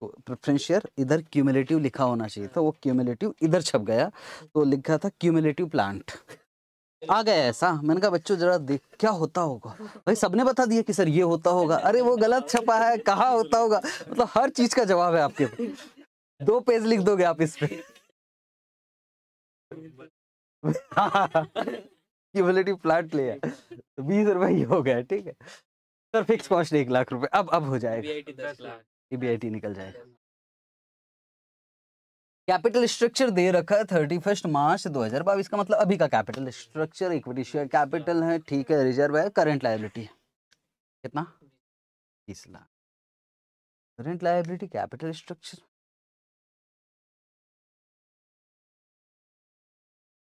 Speaker 2: प्रेफरेंस तो इधर क्यूमलेटिव लिखा होना चाहिए था वो क्यूमलेटिव इधर छप गया तो लिखा था क्यूमलेटिव प्लांट आ गया ऐसा मैंने कहा बच्चों जरा देख क्या होता होगा भाई सबने बता दिया कि सर ये होता होगा अरे वो गलत छपा है कहाँ होता होगा मतलब हर चीज का जवाब है आपके दो पेज लिख दोगे आप इस पे क्यूमुलेटिव प्लाट ले तो बीस रुपए ही हो गया ठीक है सर फिक्स कॉस्ट एक लाख रुपए अब अब हो जाएगा ईबीआईटी निकल जाएगा कैपिटल स्ट्रक्चर दे रखा है थर्टी फर्स्ट मार्च दो हजार बाईस का मतलब अभी का capital structure equity share capital है ठीक है रिजर्व है करंट लाइबिलिटी कितना बीस lakh current liability capital structure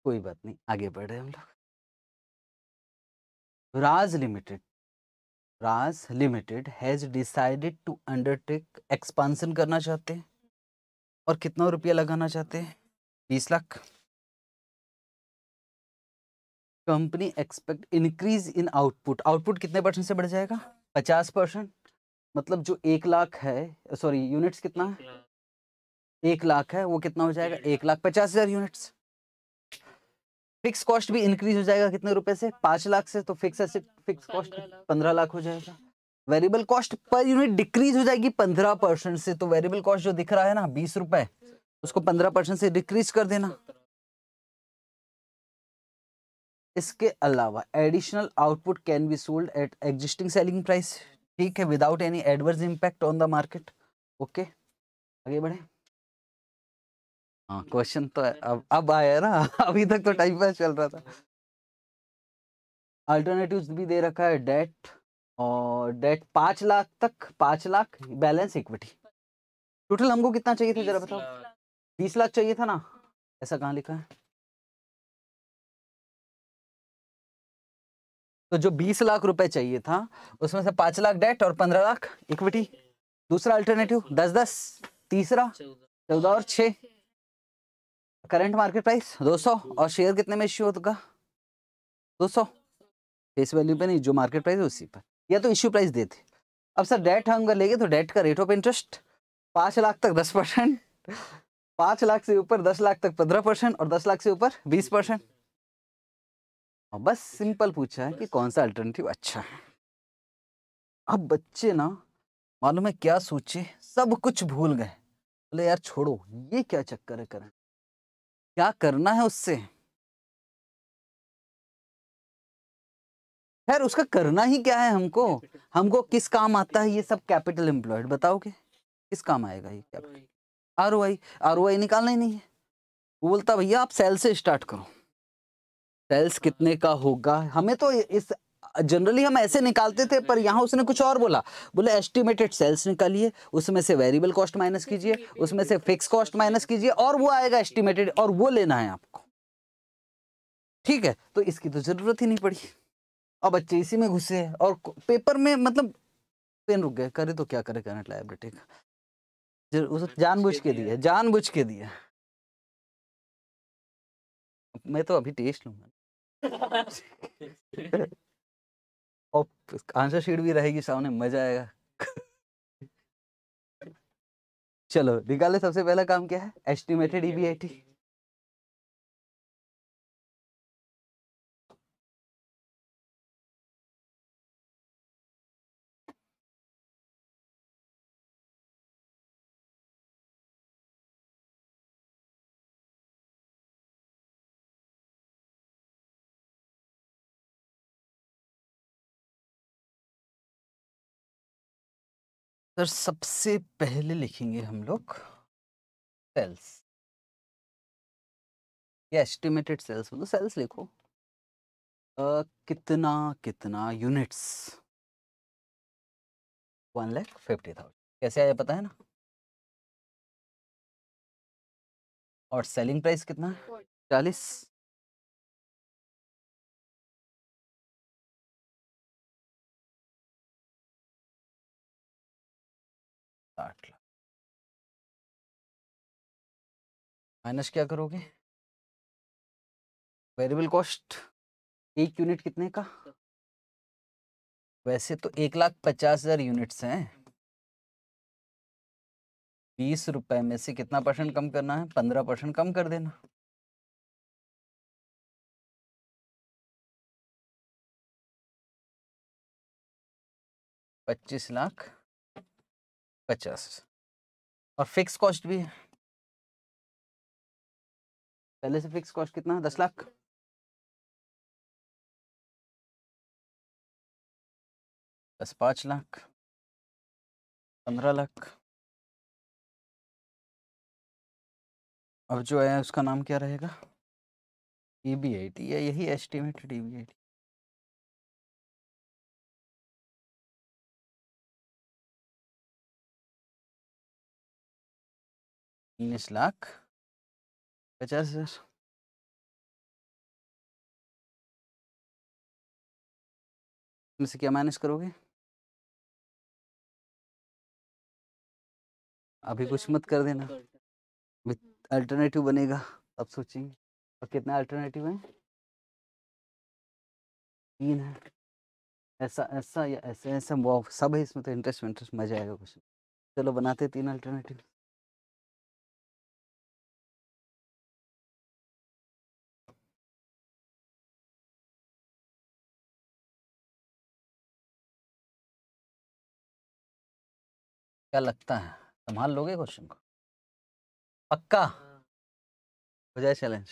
Speaker 2: कोई बात नहीं आगे बढ़ रहे हम लोग Raj limited Raj limited has decided to undertake expansion करना चाहते हैं और कितना रुपया लगाना चाहते हैं बीस lakh company expect increase in output output कितने परसेंट से बढ़ जाएगा पचास परसेंट मतलब जो एक लाख है सॉरी यूनिट्स कितना है एक लाख है वो कितना हो जाएगा एक लाख पचास हजार यूनिट्स फिक्स कॉस्ट भी इंक्रीज हो जाएगा कितने रुपए से पांच लाख से तो फिक्स ऐसे फिक्स कॉस्ट पंद्रह लाख हो जाएगा variable cost per unit decrease हो जाएगी पंद्रह परसेंट से तो वेरिएबल कॉस्ट जो दिख रहा है ना बीस रुपए उसको पंद्रह परसेंट से डिक्रीज कर देना इसके अलावा additional output can be sold at existing selling price ठीक है without any adverse impact on the market okay आगे बढ़े हाँ क्वेश्चन तो अब अब आया ना अभी तक तो टाइम पास चल रहा था अल्टरनेटिव्स हाँ। भी दे रखा है डेट और डेट पांच लाख तक पांच लाख बैलेंस इक्विटी टोटल हमको कितना चाहिए था जरा बताओ बीस लाख चाहिए था ना ऐसा कहाँ लिखा है तो जो बीस लाख रुपए चाहिए था उसमें से पांच लाख डेट और पंद्रह लाख इक्विटी दूसरा अल्टरनेटिव दस दस तीसरा चौदह और छह करंट मार्केट प्राइस 200 और शेयर कितने में इश्यू होगा 200 फेस वैल्यू पे नहीं जो मार्केट प्राइस है उसी पर या तो इश्यू प्राइस देते अब सर डेट हम कर लेंगे तो डेट का रेट ऑफ इंटरेस्ट पाँच लाख तक दस परसेंट पाँच लाख से ऊपर दस लाख तक पंद्रह परसेंट और दस लाख से ऊपर बीस परसेंट और बस सिंपल पूछा है कि कौन सा अल्टरनेटिव अच्छा है अब बच्चे ना मालूम है क्या सोचे सब कुछ भूल गए बोले यार छोड़ो ये क्या चक्कर है करंट क्या करना है उससे खैर उसका करना ही क्या है हमको हमको किस काम आता है ये सब कैपिटल एम्प्लॉयड बताओगे किस काम आएगा ये capital R O I R O I निकालना ही नहीं है वो बोलता भैया आप सेल से स्टार्ट करो सेल्स कितने का होगा हमें तो इस जनरली हम ऐसे निकालते थे पर यहाँ उसने कुछ और बोला बोले एस्टिमेटेड सेल्स निकालिए उसमें से वेरिएबल कॉस्ट माइनस कीजिए उसमें से फिक्स कॉस्ट माइनस कीजिए और वो आएगा एस्टिमेटेड और वो लेना है आपको ठीक है तो इसकी तो ज़रूरत ही नहीं पड़ी और बच्चे इसी में घुसे और पेपर में मतलब पेन रुक गए करे तो क्या करे करेंट लाइब्रेटी का बुझ के जान बुझ के दिया मैं तो अभी टेस्ट
Speaker 3: लूंगा
Speaker 2: और आंसर शीट भी रहेगी सामने मजा आएगा चलो निकाले सबसे पहला काम क्या है एस्टिमेटेड ईबीआईटी सर सबसे पहले लिखेंगे हम लोग सेल्स एस्टिमेटेड सेल्स बोलो सेल्स लिखो आ, कितना कितना units one lakh fifty
Speaker 1: thousand कैसे आया पता है ना और सेलिंग प्राइस कितना है चालीस माइनस
Speaker 2: क्या करोगे वेरिएबल कॉस्ट एक यूनिट कितने का वैसे तो एक लाख पचास हजार यूनिट्स हैं बीस रुपए में से कितना परसेंट कम करना है पंद्रह परसेंट कम
Speaker 1: कर देना पच्चीस लाख पचास और फिक्स कॉस्ट भी है पहले से फिक्स कॉस्ट कितना है दस लाख दस पाँच लाख पंद्रह लाख अब जो है उसका नाम क्या रहेगा ई बी आई टी या यही estimated E B I T उन्नीस लाख पचास हजार से क्या माइनस करोगे
Speaker 2: अभी कुछ मत कर देना अल्टरनेटिव बनेगा अब सोचेंगे और कितना अल्टरनेटिव है तीन है ऐसा ऐसा या ऐसे ऐसा सब है इसमें तो इंटरेस्ट इंटरेस्ट मजा आएगा कुछ चलो बनाते तीन अल्टरनेटिव क्या लगता है संभाल लोगे क्वेश्चन को पक्का हाँ। हो जाए चैलेंज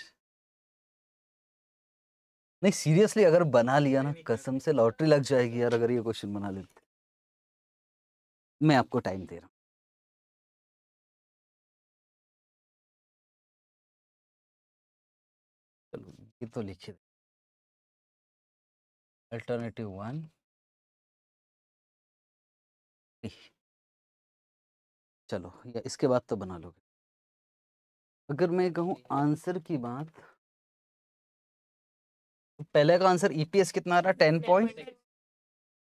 Speaker 2: नहीं सीरियसली अगर बना लिया ना कसम से लॉटरी लग जाएगी यार अगर ये क्वेश्चन बना लेते मैं आपको
Speaker 1: टाइम दे रहा हूं चलो ये तो लिखिए अल्टरनेटिव वन
Speaker 2: चलो या इसके बाद तो बना लोगे अगर मैं कहूँ आंसर की बात पहले का आंसर ईपीएस e कितना आ रहा है ten point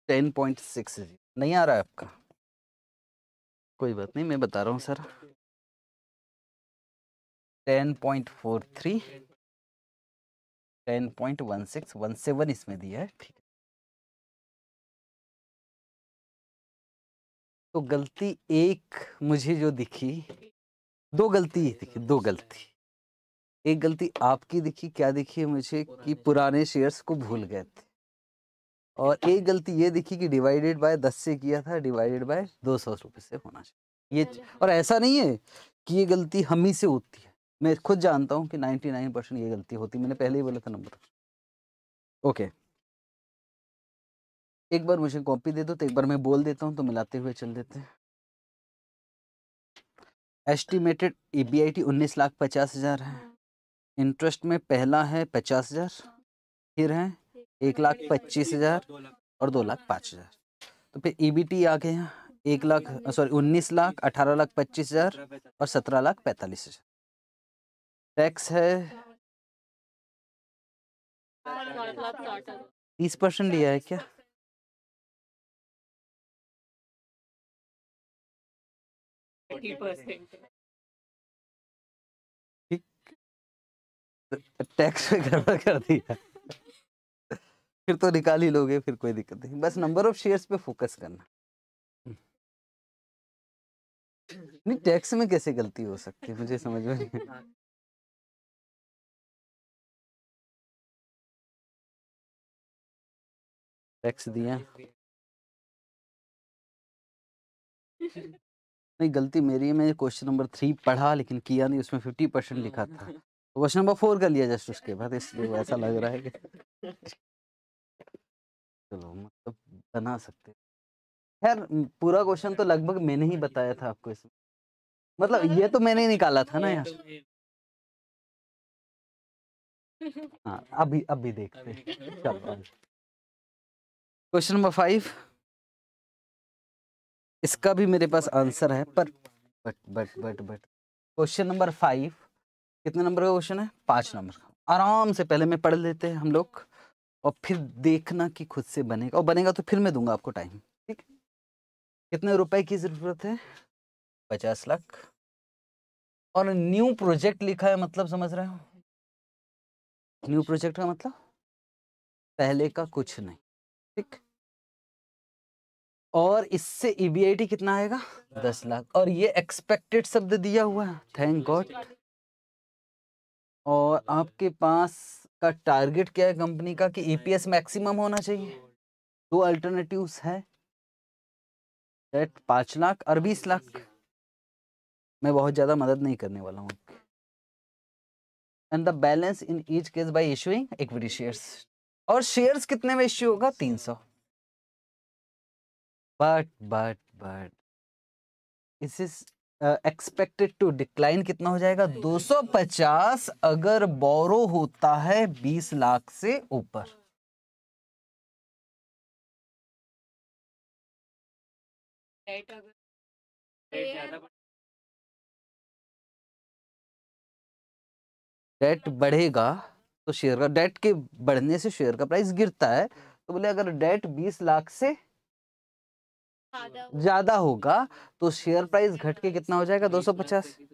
Speaker 2: ten point six नहीं आ रहा है आपका कोई बात नहीं मैं बता रहा हूँ sir ten point four three ten point one six one seven इसमें दिया है
Speaker 1: ठीक तो गलती
Speaker 2: एक मुझे जो दिखी दो गलती दिखी दो गलती एक गलती आपकी दिखी क्या दिखी है मुझे कि पुराने शेयर्स को भूल गए थे और एक गलती ये दिखी कि डिवाइडेड बाय दस से किया था डिवाइडेड बाय दो सौ रुपये से होना चाहिए ये और ऐसा नहीं है कि ये गलती हम ही से होती है मैं खुद जानता हूँ कि नाइन्टी नाइन परसेंट ये गलती होती मैंने पहले ही बोला था नंबर ओके okay. एक बार मुझे कॉपी दे दो तो एक बार मैं बोल देता हूँ तो मिलाते हुए चल देते हैं estimated E B I T उन्नीस लाख पचास हज़ार है इंटरेस्ट में पहला है पचास हज़ार फिर है एक लाख पच्चीस हज़ार और दो लाख पाँच हज़ार तो फिर ई बी टी आ गया एक लाख सॉरी उन्नीस लाख अठारह लाख पच्चीस हज़ार और सत्रह लाख पैंतालीस हज़ार टैक्स है तीस
Speaker 1: परसेंट लिया है क्या टैक्स
Speaker 2: में गड़बड़ कर दिया फिर तो निकाल ही लोगे फिर कोई दिक्कत नहीं बस नंबर ऑफ शेयर्स पे फोकस करना नहीं टैक्स में कैसे गलती हो सकती है मुझे समझ में नहीं टैक्स दिया नहीं गलती मेरी है मैंने क्वेश्चन नंबर थ्री पढ़ा लेकिन किया नहीं उसमें फिफ्टी परसेंट लिखा था तो क्वेश्चन नंबर फोर कर लिया जस्ट उसके बाद इसलिए ऐसा लग रहा है कि चलो मतलब बना सकते खैर पूरा क्वेश्चन तो लगभग मैंने ही बताया था आपको इसमें मतलब ये तो मैंने ही निकाला था ना यार तो हाँ अभी अभी देखते चलो क्वेश्चन नंबर फाइव इसका भी मेरे पास आंसर है पर but but but but question number five कितने नंबर का क्वेश्चन है पाँच नंबर का आराम से पहले मैं पढ़ लेते हैं हम लोग और फिर देखना कि खुद से बनेगा और बनेगा तो फिर मैं दूंगा आपको टाइम ठीक कितने रुपए की ज़रूरत है पचास लाख और न्यू प्रोजेक्ट लिखा है मतलब समझ रहे हो न्यू प्रोजेक्ट का मतलब पहले का कुछ नहीं ठीक और इससे ईबीआईटी e कितना आएगा दस लाख और ये एक्सपेक्टेड शब्द दिया हुआ है थैंक गॉड और आपके पास का टारगेट क्या है कंपनी का कि ईपीएस e मैक्सिमम होना चाहिए दो अल्टरनेटिव्स है डेट पाँच लाख और बीस लाख मैं बहुत ज़्यादा मदद नहीं करने वाला हूँ and the balance in each case by issuing equity shares और शेयर्स कितने में इश्यू होगा तीन सौ but but but this is expected to decline कितना हो जाएगा 250 अगर बोरो होता है 20 लाख से ऊपर डेट हाँ। बढ़ेगा तो शेयर का डेट के बढ़ने से शेयर का प्राइस गिरता है तो बोले अगर डेट 20 लाख से ज्यादा होगा तो शेयर प्राइस घट के कितना हो जाएगा 250 तो।,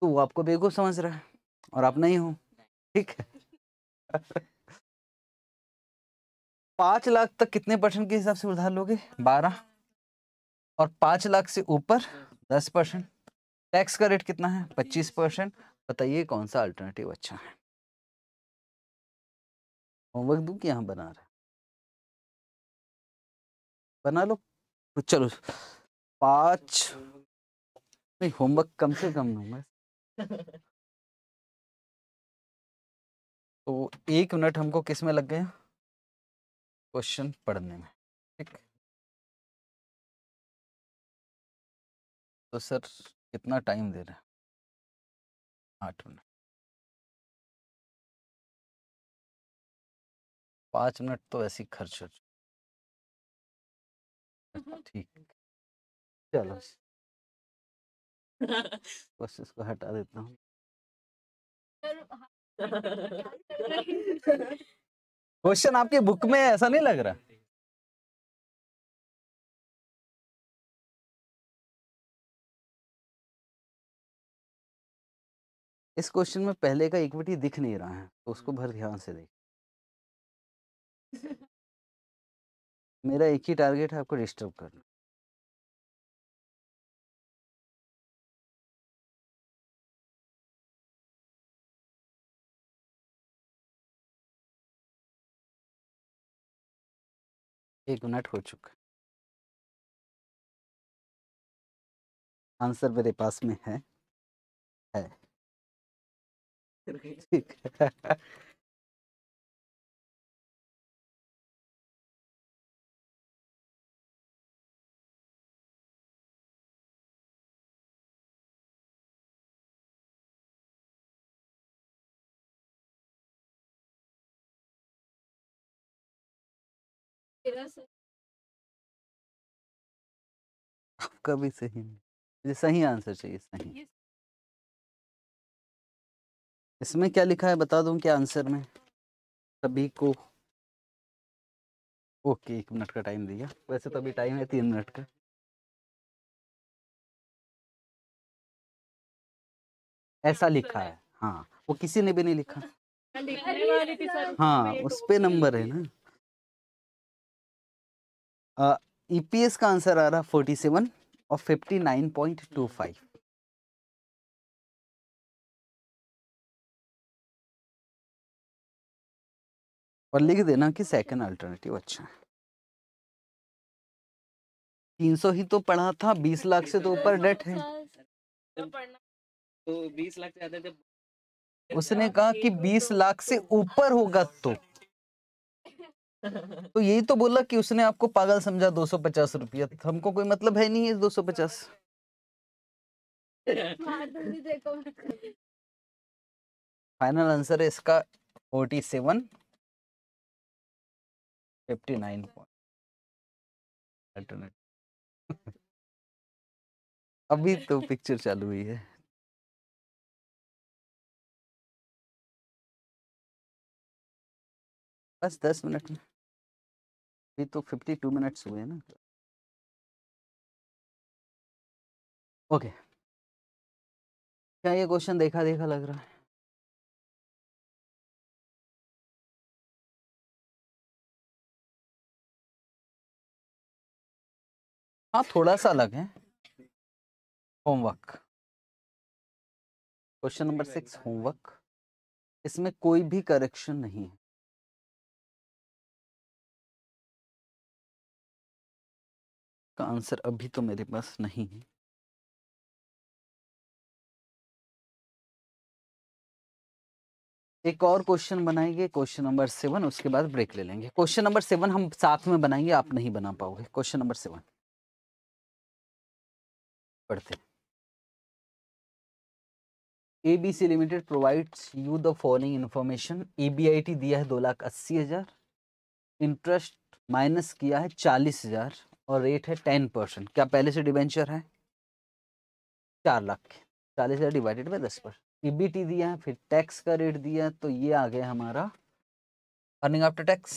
Speaker 2: तो वो आपको बेवकूफ समझ रहा है और आप नहीं हो ठीक है पांच लाख तक कितने परसेंट के हिसाब से उधार लोगे बारह और पांच लाख से ऊपर दस परसेंट टैक्स का रेट कितना है पच्चीस परसेंट बताइए कौन सा अल्टरनेटिव अच्छा है होमवर्क दू कि यहाँ बना रहे बना लो तो चलो पाँच नहीं होमवर्क कम से कम होगा तो एक मिनट हमको किस में लग गए
Speaker 1: क्वेश्चन पढ़ने में ठीक तो सर कितना टाइम दे रहे हैं आठ मिनट पाँच मिनट तो ऐसे ही खर्च हो अच्छा, ठीक चलो हाँ। बस इसको हटा देता हाँ, तो हूँ क्वेश्चन आपकी बुक में ऐसा नहीं लग रहा
Speaker 2: इस क्वेश्चन में पहले का इक्विटी दिख नहीं रहा है तो उसको हाँ। भर ध्यान से देख मेरा एक ही टारगेट है आपको डिस्टर्ब करना
Speaker 1: एक मिनट हो चुका आंसर मेरे पास में है है ठीक है
Speaker 2: आपका भी सही नहीं मुझे सही आंसर चाहिए सही इसमें क्या लिखा है बता दूं क्या आंसर में सभी को ओके एक मिनट का टाइम दिया वैसे तो अभी टाइम है तीन मिनट का ऐसा हाँ, लिखा है हाँ वो किसी ने भी नहीं लिखा
Speaker 3: हाँ, हाँ उस तो
Speaker 2: पे नंबर है ना ईपीएस e का आंसर आ रहा फोर्टी सेवन और fifty nine point two five और लिख देना कि सेकंड अल्टरनेटिव अच्छा है तीन सौ ही तो पढ़ा था बीस लाख से तो ऊपर डेट है तो बीस लाख से उसने कहा कि बीस लाख से ऊपर होगा तो तो यही तो बोला कि उसने आपको पागल समझा दो सौ पचास रुपया तो हमको कोई मतलब है नहीं है दो सौ पचास फाइनल आंसर है इसका forty seven
Speaker 1: fifty nine point अभी तो पिक्चर चालू हुई है बस दस मिनट में अभी तो फिफ्टी टू मिनट्स हुए हैं ना ओके क्या ये क्वेश्चन देखा देखा लग रहा है हाँ थोड़ा सा अलग है homework question number six homework इसमें कोई भी करेक्शन नहीं है का आंसर अभी तो मेरे पास नहीं है
Speaker 2: एक और क्वेश्चन बनाएंगे क्वेश्चन नंबर सेवन उसके बाद ब्रेक ले लेंगे क्वेश्चन नंबर सेवन हम साथ में बनाएंगे आप नहीं बना पाओगे क्वेश्चन नंबर सेवन पढ़ते ABC limited provides you the following information EBIT दिया है दो लाख अस्सी हजार इंटरेस्ट माइनस किया है चालीस हजार और रेट है टेन परसेंट क्या पहले से डिबेंचर है चार लाख चालीस हज़ार डिवाइडेड बाई दस परसेंट ईबीटी दिया फिर टैक्स का रेट दिया तो ये आ गया हमारा earning after tax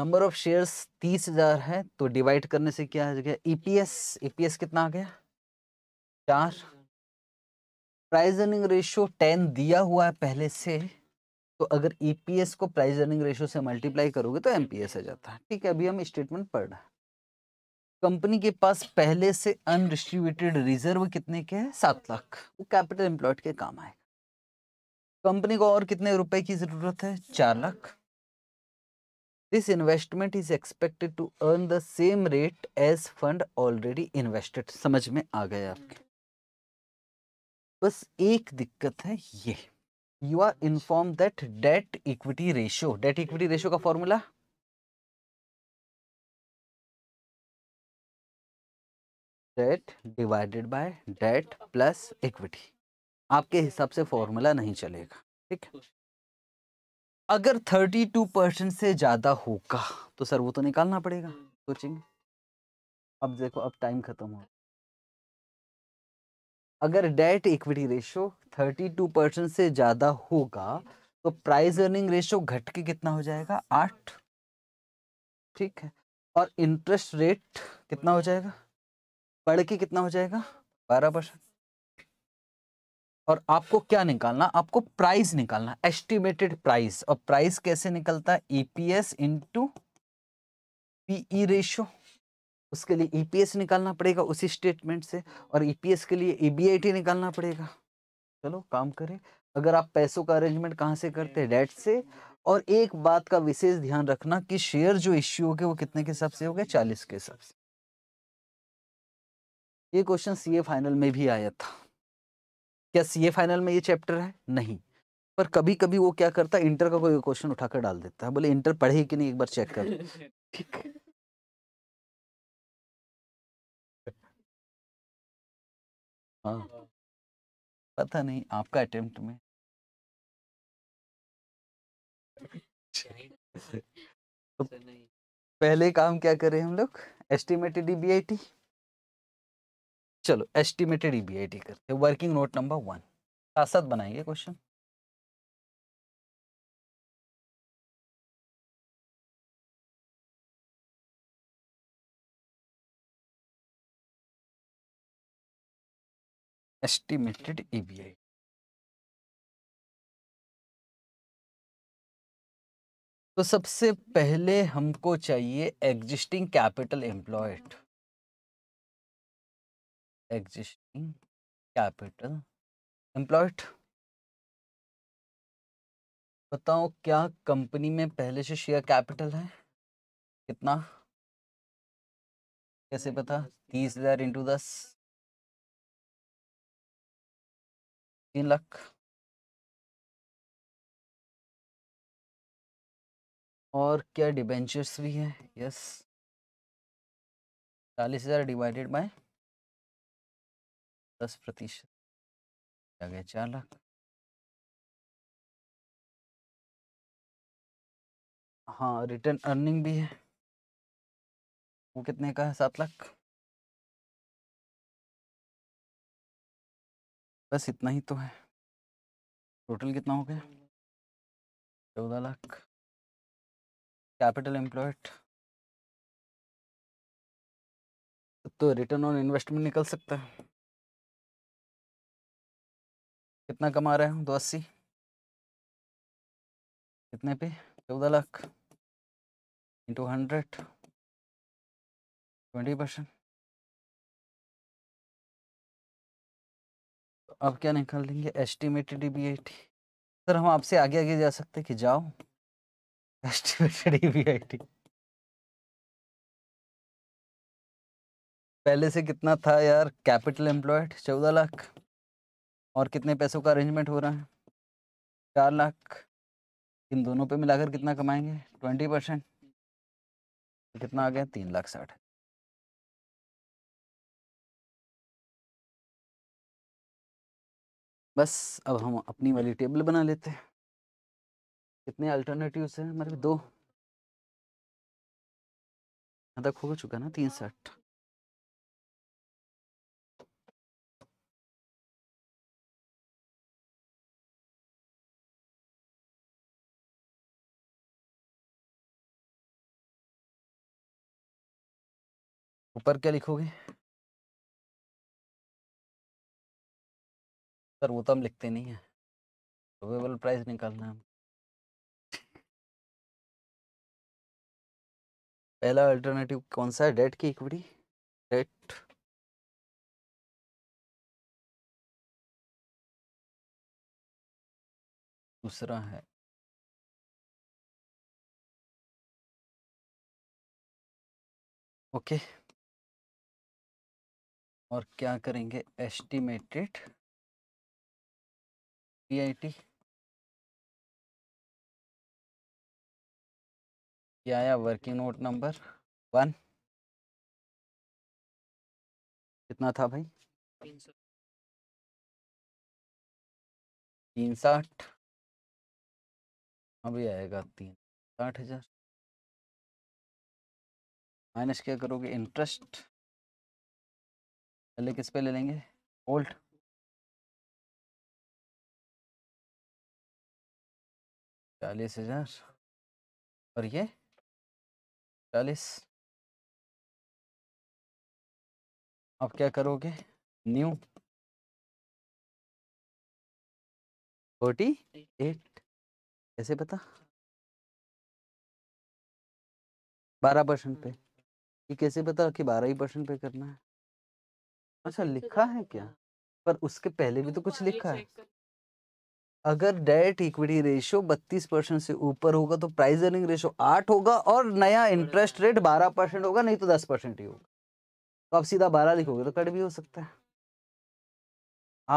Speaker 2: number of shares तीस हज़ार है तो डिवाइड करने से क्या आ गया ईपीएस e ईपीएस e कितना आ गया चार प्राइस अर्निंग रेशियो टेन दिया हुआ है पहले से तो अगर ईपीएस e को प्राइस अर्निंग रेशियो से मल्टीप्लाई करोगे तो एमपीएस आ जाता है ठीक है अभी हम स्टेटमेंट पढ़ रहे कंपनी के पास पहले से अनडिस्ट्रीब्यूटेड रिजर्व कितने के हैं सात लाख वो कैपिटल एम्प्लॉयड के काम आएगा कंपनी को और कितने रुपए की जरूरत है चार lakh this investment is expected to earn the same rate as fund already invested समझ में आ गया आपके बस एक दिक्कत है ये you are informed that debt equity ratio debt equity ratio का formula debt divided by debt plus equity आपके हिसाब से फॉर्मूला नहीं चलेगा ठीक है अगर टू परसेंट से ज़्यादा होगा तो सर वो तो निकालना पड़ेगा सोचेंगे अब देखो अब टाइम खत्म हो अगर डेट इक्विटी रेशियो 32 परसेंट से ज़्यादा होगा तो प्राइस अर्निंग रेशियो घट के कितना हो जाएगा आठ ठीक है और इंटरेस्ट रेट कितना हो जाएगा बढ़ के कितना हो जाएगा बारह परसेंट और आपको क्या निकालना आपको प्राइस निकालना एस्टिमेटेड प्राइस और प्राइस कैसे निकलता है ईपीएस इंटू पीई रेशियो उसके लिए ई e निकालना पड़ेगा उसी स्टेटमेंट से और ईपीएस e के लिए ई e निकालना पड़ेगा चलो काम करें अगर आप पैसों का अरेंजमेंट कहाँ से करते हैं डेट से और एक बात का विशेष ध्यान रखना कि शेयर जो इश्यू हो गए वो कितने के हिसाब से हो गए चालीस के हिसाब से ये क्वेश्चन सीए फाइनल में भी आया था क्या सीए फाइनल में ये चैप्टर है नहीं पर कभी कभी वो क्या करता है इंटर का कोई क्वेश्चन उठाकर डाल देता है बोले इंटर पढ़े कि नहीं एक बार चेक कर ठीक है हाँ।, हाँ पता नहीं आपका अटेम्प्ट में तो अच्छा, पहले काम क्या करें हम लोग एस्टिमेटेड ईबीआईटी e चलो एस्टिमेटेड ईबीआईटी e करते हैं वर्किंग नोट नंबर वन साथ साथ बनाएंगे क्वेश्चन
Speaker 1: एस्टिमेटेड EBI.
Speaker 2: तो सबसे पहले हमको चाहिए existing capital employed existing capital
Speaker 1: employed बताओ क्या कंपनी में पहले से शेयर कैपिटल है कितना कैसे पता तीस हजार इंटू दस तीन लाख
Speaker 2: और क्या डिबेंचर्स भी है यस चालीस हज़ार डिवाइडेड बाय दस प्रतिशत
Speaker 1: आ गया चार लाख हाँ रिटर्न अर्निंग भी है वो कितने का है सात लाख बस इतना ही तो है टोटल कितना हो गया चौदह लाख कैपिटल एम्प्लॉयड तो रिटर्न ऑन इन्वेस्टमेंट निकल सकता है कितना कमा रहे हूँ दो अस्सी कितने पे चौदह lakh into hundred twenty percent
Speaker 2: अब क्या निकाल देंगे एस्टिमेटेड ई सर हम आपसे आगे आगे जा सकते कि जाओ एस्टिमेटेड ई पहले से कितना था यार कैपिटल एम्प्लॉयड चौदह लाख और कितने पैसों का अरेंजमेंट हो रहा है चार लाख इन दोनों पे मिलाकर कितना कमाएंगे ट्वेंटी परसेंट कितना आ गया तीन लाख साठ बस अब हम अपनी वाली टेबल बना लेते हैं कितने अल्टरनेटिव्स हैं हमारे दो तक हो चुका ना तीन सेट
Speaker 1: ऊपर क्या लिखोगे सर
Speaker 2: वो तो हम लिखते नहीं है अवेलेबल प्राइस निकालना है पहला अल्टरनेटिव कौन सा है डेट की इक्विटी
Speaker 1: डेट दूसरा है ओके okay. और क्या करेंगे एस्टिमेटेड पीआईटी ये आया वर्किंग नोट नंबर वन कितना था भाई तीन साठ अभी आएगा तीन साठ हजार माइनस क्या करोगे इंटरेस्ट पहले किस पे ले लेंगे ओल्ड चालीस हजार और ये चालीस आप क्या करोगे न्यू
Speaker 2: फोर्टी एट कैसे पता बारह परसेंट पे ये कैसे पता कि बारह ही परसेंट पे करना है अच्छा लिखा है क्या पर उसके पहले भी तो कुछ लिखा है अगर डेट इक्विटी रेशियो 32 परसेंट से ऊपर होगा तो प्राइस अर्निंग रेशियो 8 होगा और नया इंटरेस्ट रेट 12 परसेंट होगा नहीं तो 10 परसेंट ही होगा तो आप सीधा 12 लिखोगे तो कट भी हो सकता है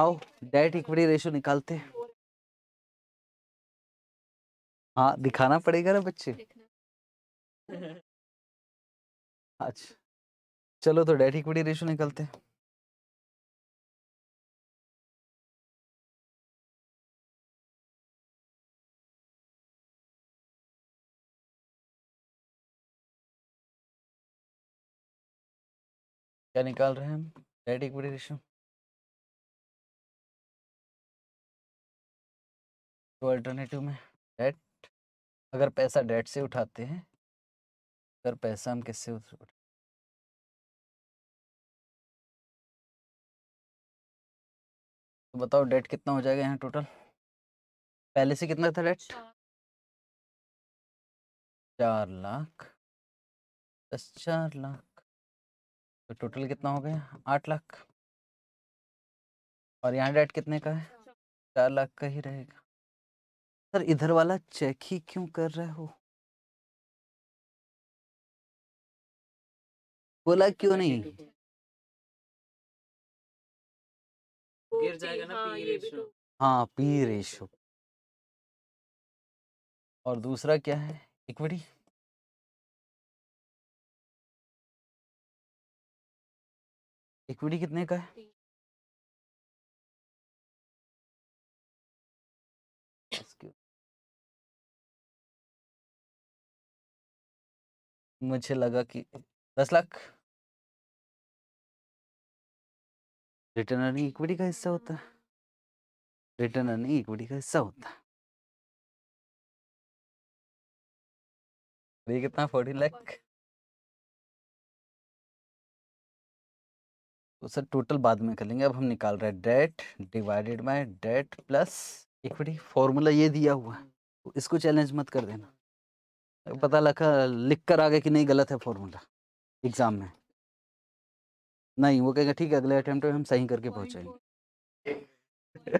Speaker 2: आओ डेट इक्विटी रेशियो निकालते हाँ दिखाना पड़ेगा
Speaker 1: ना बच्चे अच्छा चलो तो डेट इक्विटी रेशियो निकालते हैं क्या निकाल रहे हैं हम इक्विटी रेशियो तो अल्टरनेटिव में डेट अगर पैसा डेट से उठाते हैं अगर पैसा हम किससे उठाते तो बताओ डेट कितना हो जाएगा यहाँ टोटल पहले से कितना था डेट
Speaker 2: चार लाख दस चार लाख तो टोटल कितना हो गया आठ लाख और यहाँ डेट कितने का है अच्छा। चार लाख का ही रहेगा सर इधर वाला चेक ही क्यों कर रहे हो
Speaker 1: बोला क्यों नहीं गिर जाएगा ना पी रेशो हाँ पी तो हाँ, तो रेशो और दूसरा क्या है इक्विटी इक्विटी कितने का है मुझे लगा कि दस लाख रिटर्न अर्निंग इक्विटी का हिस्सा होता है रिटर्न अर्निंग इक्विटी का हिस्सा होता
Speaker 2: है कितना फोर्टीन लाख तो सर टोटल बाद में कर लेंगे अब हम निकाल रहे हैं debt divided by debt plus equity formula ये दिया हुआ है तो इसको चैलेंज मत कर देना पता लगा लिख कर आ गया कि नहीं गलत है फॉर्मूला एग्ज़ाम में नहीं वो कहेगा ठीक है अगले अटैम्प्ट में हम सही करके पहुँचेंगे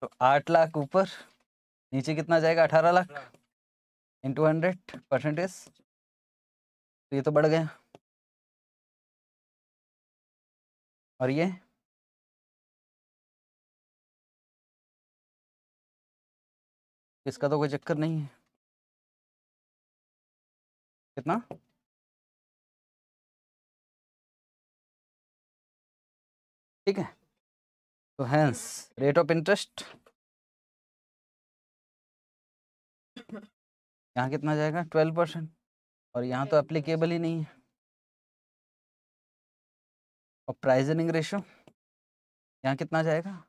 Speaker 2: तो आठ लाख ऊपर नीचे कितना जाएगा अठारह lakh into hundred percentage ये तो बढ़ गया और ये
Speaker 1: इसका तो कोई चक्कर नहीं है कितना ठीक
Speaker 2: है तो हैंस रेट ऑफ इंटरेस्ट यहाँ कितना जाएगा ट्वेल्व परसेंट और यहाँ तो एप्लीकेबल ही नहीं है और प्राइज इनिंग रेशो यहाँ कितना जाएगा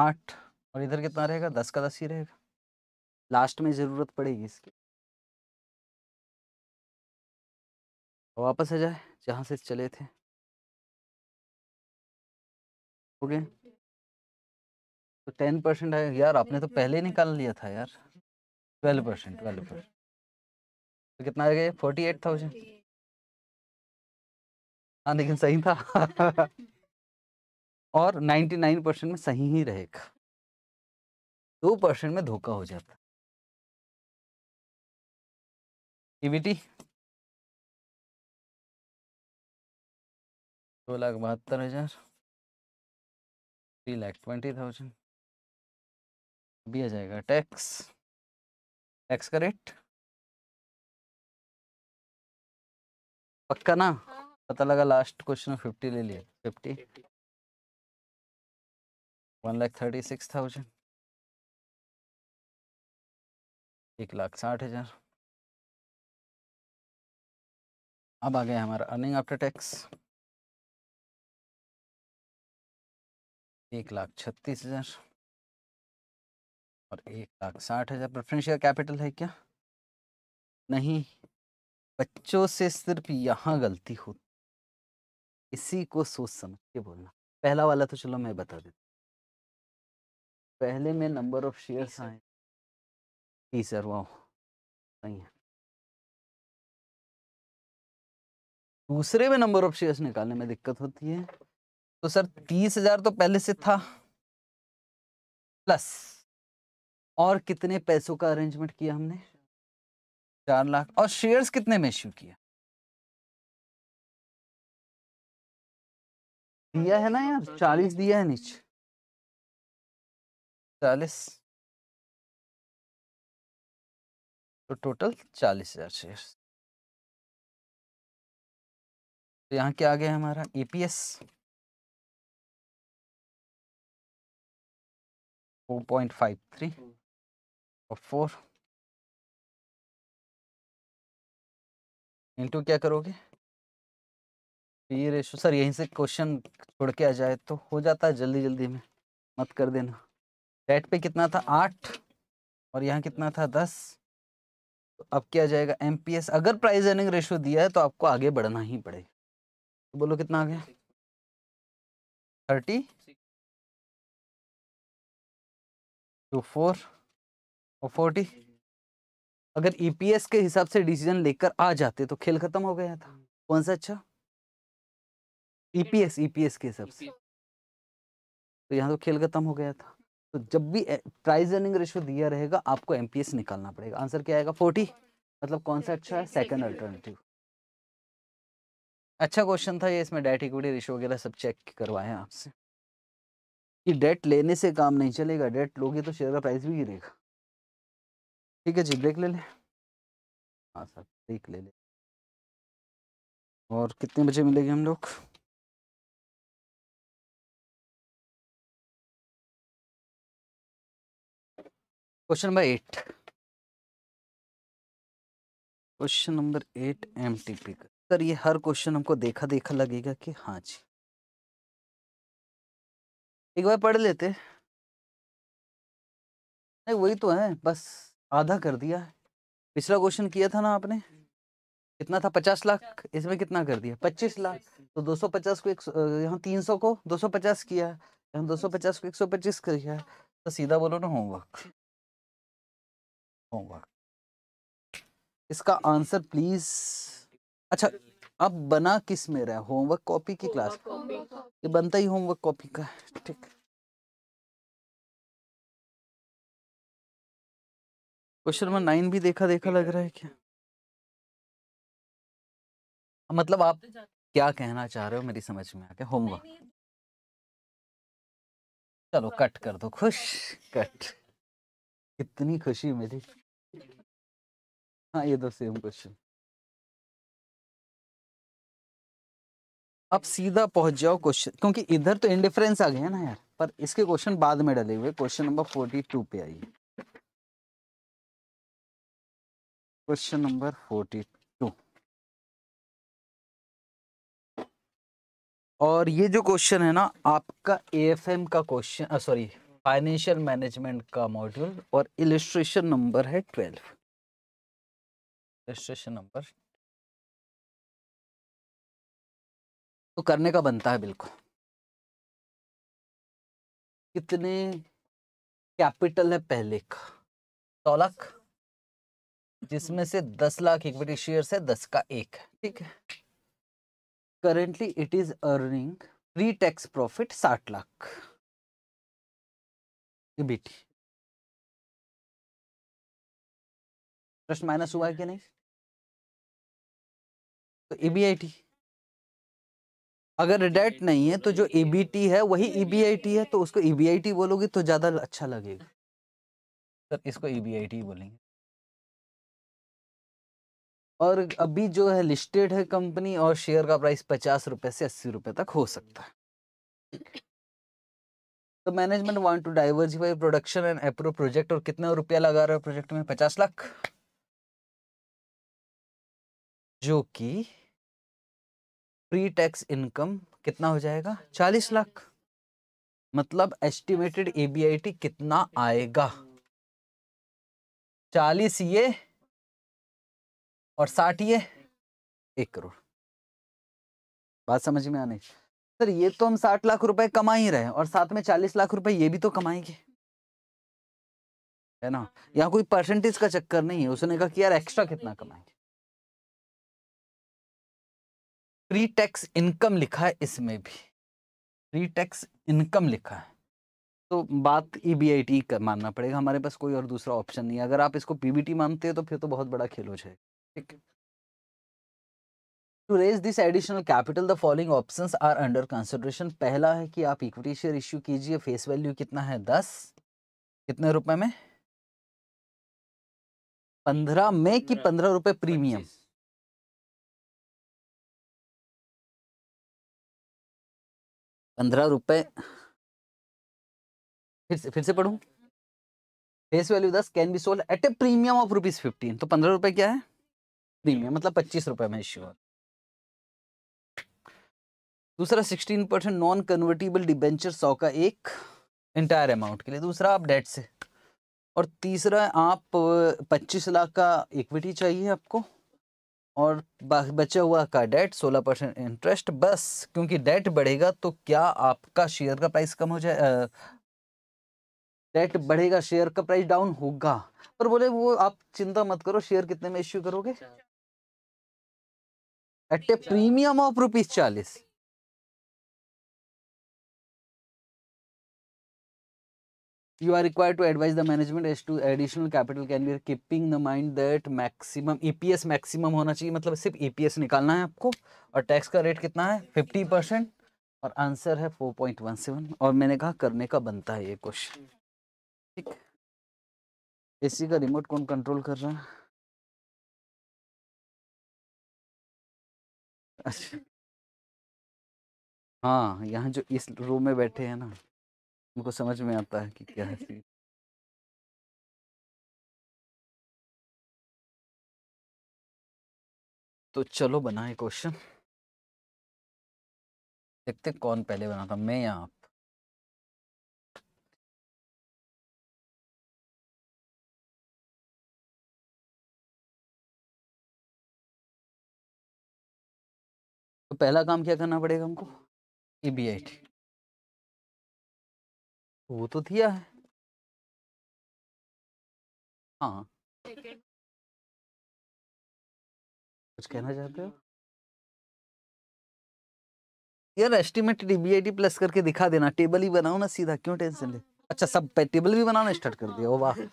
Speaker 2: आठ और इधर कितना रहेगा दस का दस ही रहेगा लास्ट में ज़रूरत पड़ेगी इसकी
Speaker 1: वापस आ जाए जहाँ से चले थे
Speaker 2: ओके तो टेन परसेंट आएगा यार आपने तो पहले निकाल लिया था यार ट्वेल्व परसेंट ट्वेल्व परसेंट तो कितना आ गया फोर्टी एट थाउजेंड हाँ लेकिन सही था और 99 परसेंट में सही ही रहेगा दो परसेंट
Speaker 1: में धोखा हो जाता इविटी दो लाख बहत्तर हजार थ्री लाख ट्वेंटी थाउजेंड अभी आ जाएगा
Speaker 2: टैक्स टैक्स का रेट पक्का ना पता लगा लास्ट क्वेश्चन फिफ्टी ले लिया fifty one lakh thirty six thousand
Speaker 1: एक लाख साठ हजार अब आ गया हमारा अर्निंग आफ्टर टैक्स
Speaker 2: एक लाख छत्तीस हजार और एक लाख साठ हजार प्रेफरेंशियल कैपिटल है क्या नहीं बच्चों से सिर्फ यहाँ गलती होती इसी को सोच समझ के बोलना पहला वाला तो चलो मैं बता देता पहले में नंबर ऑफ शेयर्स
Speaker 1: आए जी सर वाह नहीं है
Speaker 2: दूसरे में नंबर ऑफ शेयर्स निकालने में दिक्कत होती है तो सर तीस हजार तो पहले से था प्लस और कितने पैसों का अरेंजमेंट किया हमने चार लाख और शेयर्स कितने में इश्यू किया दिया है
Speaker 1: ना यार चालीस दिया है नीचे चालीस तो टोटल चालीस हजार शेयर तो यहाँ क्या आ गया हमारा EPS four point five three और फोर
Speaker 2: इंटू क्या करोगे पी रेशो सर यहीं से क्वेश्चन छोड़ के आ जाए तो हो जाता है जल्दी जल्दी में मत कर देना डेट पे कितना था आठ और यहाँ कितना था दस तो अब क्या जाएगा एम अगर प्राइस अर्निंग रेशो दिया है तो आपको आगे बढ़ना ही पड़ेगा तो बोलो कितना आ गया थर्टी टू तो फोर और फोर्टी अगर ई e के हिसाब से डिसीजन लेकर आ जाते तो खेल खत्म हो गया था कौन सा अच्छा हम्म। ईपीएस ईपीएस के हिसाब से तो यहाँ तो खेल खत्म हो गया था तो जब भी प्राइज अर्निंग रेशियो दिया रहेगा आपको एमपीएस निकालना पड़ेगा आंसर क्या आएगा फोर्टी मतलब कौन सा अच्छा है सेकेंड अल्टरनेटिव अच्छा क्वेश्चन था ये इसमें डेट इक्विटी रेशियो वगैरह सब चेक करवाए आपसे कि डेट लेने से काम नहीं चलेगा डेट लोगे तो शेयर का प्राइस भी गिरेगा ठीक है जी ब्रेक ले लें हाँ सर ब्रेक ले लें
Speaker 1: और कितने बजे मिलेगी हम लोग
Speaker 2: question number eight question number eight M T का सर ये हर क्वेश्चन हमको देखा देखा लगेगा कि हाँ जी एक बार पढ़ लेते नहीं वही तो है बस आधा कर दिया है पिछला क्वेश्चन किया था ना आपने कितना था पचास लाख इसमें कितना कर दिया पच्चीस लाख तो दो सौ पचास को एक यहाँ तीन सौ को दो सौ पचास किया यहाँ दो सौ पचास को एक सौ पच्चीस किया तो सीधा बोलो ना होमवर्क होगा इसका आंसर प्लीज अच्छा अब बना किस में रहा होमवर्क कॉपी की क्लास ये बनता ही होमवर्क कॉपी का ठीक क्वेश्चन नंबर नाइन भी देखा देखा लग रहा है क्या मतलब आप क्या कहना चाह रहे हो मेरी समझ में आ गया होमवर्क चलो कट कर दो खुश कट
Speaker 1: कितनी खुशी मेरी हाँ ये तो सेम क्वेश्चन
Speaker 2: अब सीधा पहुंच जाओ क्वेश्चन क्योंकि इधर तो इंडिफरेंस आ गया ना यार पर इसके क्वेश्चन बाद में डले हुए क्वेश्चन नंबर फोर्टी टू पे आइए क्वेश्चन नंबर फोर्टी टू और ये जो क्वेश्चन है ना आपका एफएम का क्वेश्चन सॉरी फाइनेंशियल मैनेजमेंट का मॉड्यूल और इलिस्ट्रेशन नंबर है ट्वेल्व इलिस्ट्रेशन नंबर
Speaker 1: तो करने का बनता है बिल्कुल
Speaker 2: कितने कैपिटल है पहले का सौ लाख जिसमें से दस लाख इक्विटी शेयर है दस का एक है ठीक है currently it is earning pre tax profit साठ लाख की बेटी
Speaker 1: प्लस माइनस हुआ कि नहीं
Speaker 2: तो ईबीआईटी अगर डेट नहीं है तो जो ईबीटी तो है वही ईबीआईटी है तो उसको ईबीआईटी बोलोगे तो ज्यादा अच्छा लगेगा सर इसको ईबीआईटी तो तो बोलेंगे और अभी जो है लिस्टेड है कंपनी और शेयर का प्राइस पचास रुपए से अस्सी रुपए तक हो सकता है तो management want to diversify production and अप्रो प्रोजेक्ट और कितना रुपया लगा रहे हो प्रोजेक्ट में पचास लाख जो कि प्री टैक्स इनकम कितना हो जाएगा चालीस लाख मतलब एस्टिमेटेड एबीआईटी कितना आएगा चालीस ये और साठ ये एक करोड़ बात समझ में आने सर ये तो हम साठ लाख रुपए कमा ही रहे और साथ में चालीस लाख रुपए ये भी तो कमाएंगे है ना हाँ, यहाँ कोई परसेंटेज का चक्कर नहीं है उसने कहा कि यार एक्स्ट्रा कितना कमाएंगे प्री टैक्स इनकम लिखा है इसमें भी प्री टैक्स इनकम लिखा है तो बात ई बी आई टी मानना पड़ेगा हमारे पास कोई और दूसरा ऑप्शन नहीं है अगर आप इसको पीबीटी मानते हो तो फिर तो बहुत बड़ा खेल हो जाएगा ठीक है to raise this additional capital the following options are under consideration पहला है कि आप इक्विटी शेयर इश्यू कीजिए फेस वैल्यू कितना है दस कितने रुपए में पंद्रह में कि पंद्रह रुपए प्रीमियम पंद्रह रुपए फिर से फिर से पढ़ू फेस वैल्यू दस can be sold at a premium of rupees fifteen तो पंद्रह रुपए क्या है प्रीमियम मतलब पच्चीस रुपए में इश्यू दूसरा 16 परसेंट नॉन कन्वर्टेबल डिबेंचर सौ का एक इंटायर अमाउंट के लिए दूसरा आप डेट से और तीसरा आप 25 लाख का इक्विटी चाहिए आपको और बचा हुआ का डेट 16 परसेंट इंटरेस्ट बस क्योंकि डेट बढ़ेगा तो क्या आपका शेयर का प्राइस कम हो जाए डेट बढ़ेगा शेयर का प्राइस डाउन होगा पर बोले वो आप चिंता मत करो शेयर कितने में इश्यू करोगे at a premium of rupees चालीस you are required to advise the management as to additional capital can be keeping the mind that maximum EPS maximum होना चाहिए मतलब सिर्फ EPS निकालना है आपको और टैक्स का रेट कितना है 50 परसेंट और आंसर है 4.17 और मैंने कहा करने का बनता है ये क्वेश्चन ठीक एसी का रिमोट कौन कंट्रोल कर रहा है
Speaker 1: अच्छा हाँ यहाँ जो इस रूम में बैठे हैं ना उनको समझ में आता है कि क्या है चीज़ तो चलो बनाए क्वेश्चन देखते कौन पहले बनाता मैं या आप तो पहला काम क्या करना पड़ेगा हमको ई बी आई टी वो तो दिया है हाँ कुछ कहना चाहते
Speaker 2: हो यार एस्टिमेट डीबीआईडी प्लस करके दिखा देना टेबल ही बनाओ ना सीधा क्यों टेंशन ले हाँ। अच्छा सब टेबल भी बनाना स्टार्ट कर दिया वाह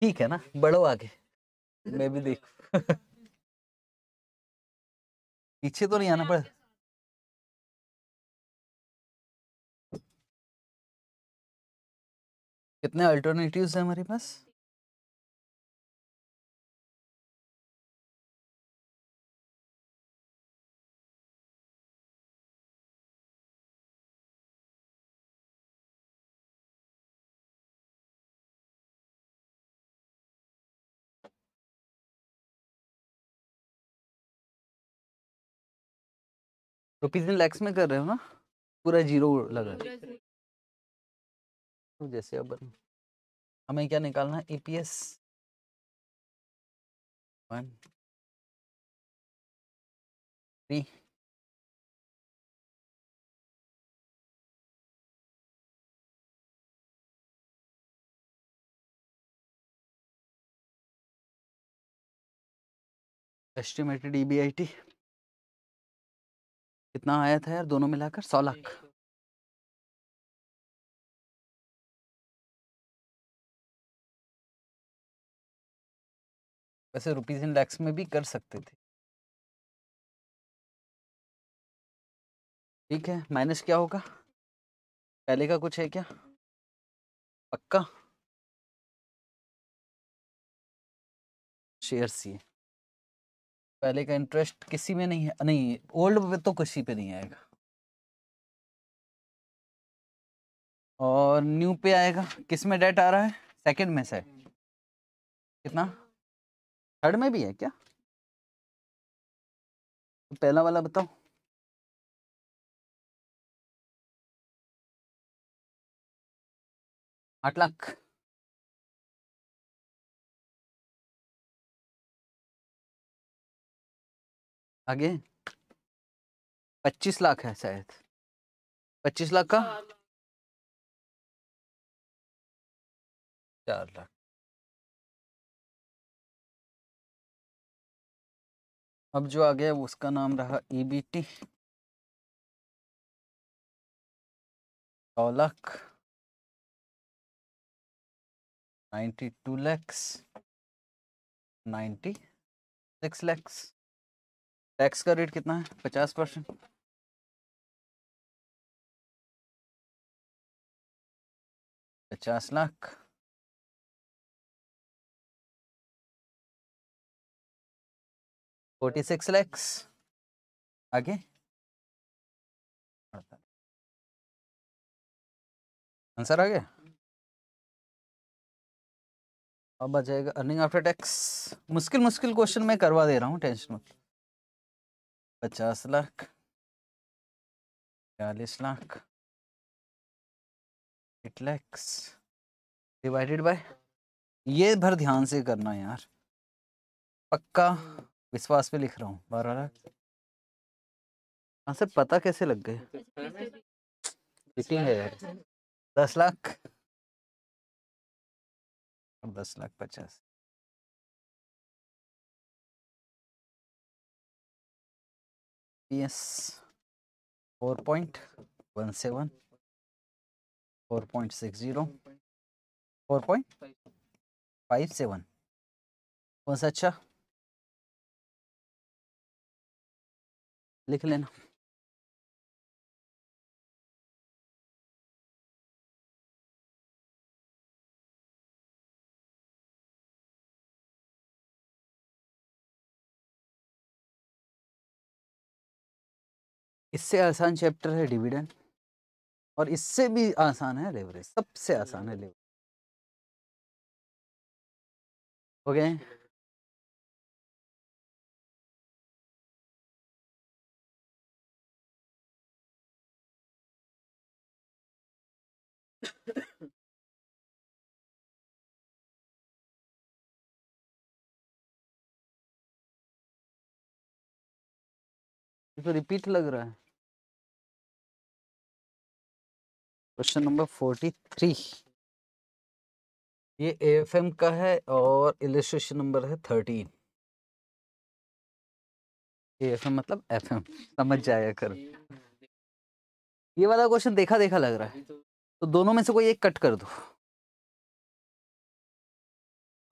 Speaker 2: ठीक है ना बढ़ो आगे मैं भी देखू
Speaker 1: पीछे तो नहीं आना पड़ा कितने अल्टरनेटिव्स हैं हमारे पास रुपीज इन लैक्स में कर
Speaker 2: रहे हो ना पूरा जीरो लगा जैसे अब हमें क्या निकालना है EPS one
Speaker 1: three estimated EBIT कितना आया था यार दोनों मिलाकर सौ लाख वैसे रुपीज़ इन लैक्स में भी कर सकते थे ठीक है माइनस क्या होगा पहले का कुछ है क्या पक्का
Speaker 2: शेयर सी पहले का इंटरेस्ट किसी में नहीं है नहीं ओल्ड में तो किसी पे नहीं आएगा और न्यू पे आएगा किस में डेट आ रहा है सेकंड में से कितना थर्ड में भी है क्या
Speaker 1: तो पहला वाला बताओ आठ लाख आगे पच्चीस लाख है शायद पच्चीस लाख का हाँ, हाँ। चार लाख अब जो आ गया उसका नाम रहा EBT T lakh
Speaker 2: ninety two lakhs ninety six lakhs tax का रेट कितना है पचास परसेंट
Speaker 1: पचास लाख फोर्टी सिक्स लैक्स आगे आंसर आ गया
Speaker 2: अब आ जाएगा अर्निंग आफ्टर टैक्स मुश्किल मुश्किल क्वेश्चन मैं करवा दे रहा हूँ टेंशन मत पचास लाख चालीस lakh eight lakhs divided by ये भर ध्यान से करना यार पक्का विश्वास पे लिख रहा हूँ बारह लाख हाँ सर पता कैसे लग गए तो है यार दस लाख
Speaker 1: दस लाख पचास P S four
Speaker 2: point one seven four point six zero four point five seven कौन सा अच्छा
Speaker 1: लिख लेना इससे आसान चैप्टर है डिविडेंड और इससे भी आसान है लेवरेज सबसे आसान है हाँ। Leverage okay okay? तो रिपीट लग रहा है
Speaker 2: क्वेश्चन नंबर फोर्टी थ्री ये एएफएम का है और इलेस्ट्रेशन नंबर है थर्टीन एएफएम मतलब एफएम समझ जाया कर ये वाला क्वेश्चन देखा देखा लग रहा है तो दोनों में से कोई एक कट कर दो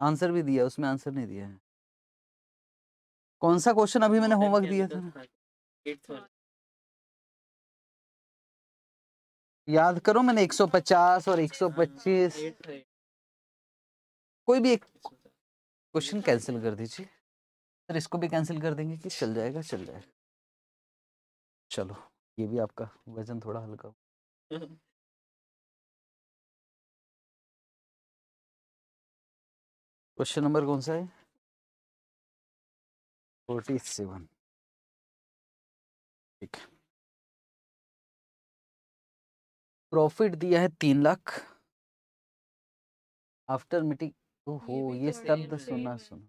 Speaker 2: आंसर भी दिया उसमें आंसर नहीं दिया है कौन सा क्वेश्चन अभी मैंने होमवर्क दिया था याद करो मैंने 150 और 125 कोई भी एक क्वेश्चन कैंसिल कर दीजिए सर इसको भी कैंसिल कर देंगे कि चल जाएगा चल जाएगा चलो ये भी आपका
Speaker 1: वजन थोड़ा हल्का हो क्वेश्चन हम्म। नंबर कौन सा है फोर्टी सेवन ठीक है प्रॉफिट दिया है तीन लाख आफ्टर मीटिंग ओहो ये शब्द तो तो सुना सुना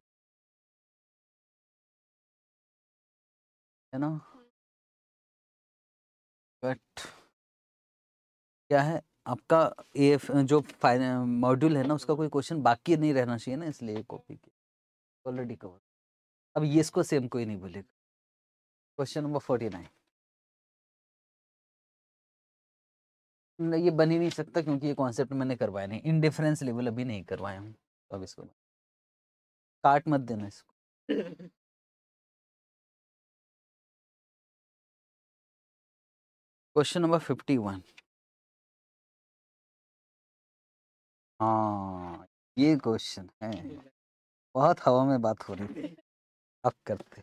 Speaker 1: है ना बट
Speaker 2: हाँ। क्या है आपका ये जो मॉड्यूल है ना उसका कोई क्वेश्चन बाकी नहीं रहना चाहिए ना इसलिए कॉपी के ऑलरेडी कवर अब ये इसको सेम कोई नहीं बोलेगा क्वेश्चन नंबर फोर्टी नाइन ये बन ही नहीं सकता क्योंकि ये कॉन्सेप्ट मैंने करवाया नहीं इनडिफरेंस लेवल अभी नहीं करवाया हूँ तो अब इसको काट मत देना इसको
Speaker 1: क्वेश्चन नंबर फिफ्टी वन हाँ ये क्वेश्चन है बहुत हवा में बात हो रही थी अब करते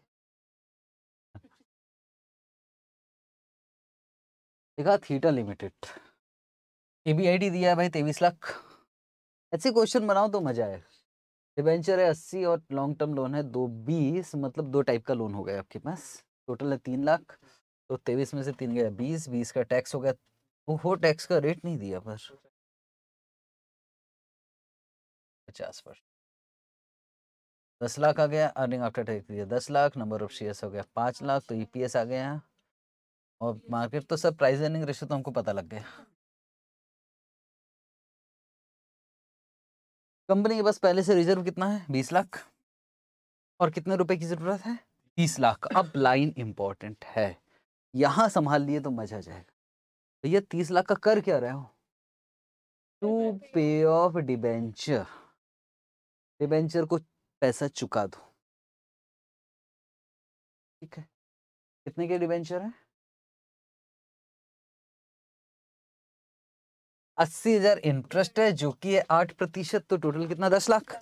Speaker 2: थीटा लिमिटेड डी दिया है भाई तेईस लाख ऐसे क्वेश्चन बनाओ तो मजा आए डिवेंचर है अस्सी और लॉन्ग टर्म लोन है दो बीस मतलब दो टाइप का लोन हो गया आपके पास टोटल है तीन लाख तो तेईस में से तीन गया बीस बीस का टैक्स हो गया वो टैक्स का रेट नहीं दिया पर पचास परसेंट दस लाख आ गया अर्निंग आफ्टर टैक्स दिया दस लाख नंबर ऑफ शेयर्स हो गया पाँच लाख तो ईपीएस e आ गया और मार्केट तो सब प्राइस अर्निंग रेशो तो हमको पता लग गया कंपनी के पास पहले से रिजर्व कितना है बीस लाख और कितने रुपए की जरूरत है तीस लाख अब लाइन इंपॉर्टेंट है यहाँ संभाल लिए तो मजा आ जाएगा भैया तो तीस लाख का कर क्या रहे हो टू पे ऑफ डिबेंचर डिबेंचर को पैसा चुका दो ठीक है कितने के डिबेंचर है अस्सी हजार इंटरेस्ट है जो कि है आठ प्रतिशत तो टोटल कितना दस लाख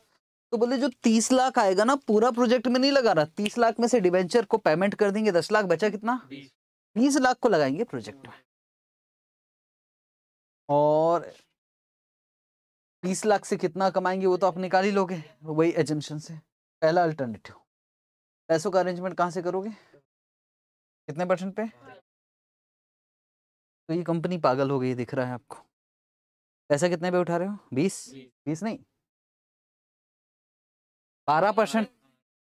Speaker 2: तो बोले जो तीस लाख आएगा ना पूरा प्रोजेक्ट में नहीं लगा रहा तीस लाख में से डिवेंचर को पेमेंट कर देंगे दस लाख बचा कितना बीस लाख को लगाएंगे प्रोजेक्ट में और बीस लाख से कितना कमाएंगे वो तो आप निकाल ही लोगे वही एजेंशन से पहला अल्टरनेटिव पैसों का अरेंजमेंट कहाँ से करोगे कितने परसेंट पे तो ये कंपनी पागल हो गई दिख रहा है आपको पैसा कितने पे उठा रहे हो बीस बीस नहीं बारह परसेंट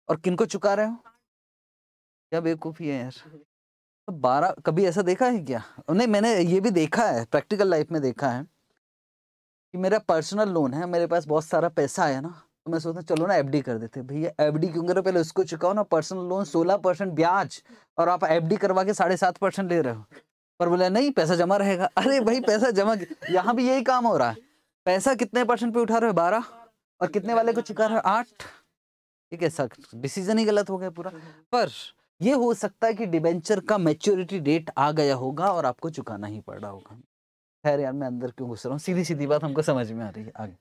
Speaker 2: और किनको चुका रहे हो क्या बेवकूफ़ी है यार तो बारह कभी ऐसा देखा है क्या नहीं मैंने ये भी देखा है प्रैक्टिकल लाइफ में देखा है कि मेरा पर्सनल लोन है मेरे पास बहुत सारा पैसा आया ना तो मैं सोचता चलो ना एफडी कर देते भैया एफडी क्यों करो पहले उसको चुकाओ ना पर्सनल लोन सोलह परसेंट ब्याज और आप एफडी करवा के साढ़े सात परसेंट ले रहे हो पर बोला नहीं पैसा जमा रहेगा अरे भाई पैसा जमा यहाँ भी यही काम हो रहा है पैसा कितने परसेंट पे उठा रहे हो बारह और कितने वाले को चुका रहे आठ ठीक है सर डिसीजन ही गलत हो गया पूरा पर ये हो सकता है कि डिबेंचर का मेच्योरिटी डेट आ गया होगा और आपको चुकाना ही पड़ रहा होगा खैर यार मैं अंदर क्यों घुस रहा हूँ सीधी सीधी बात हमको समझ में आ रही है आगे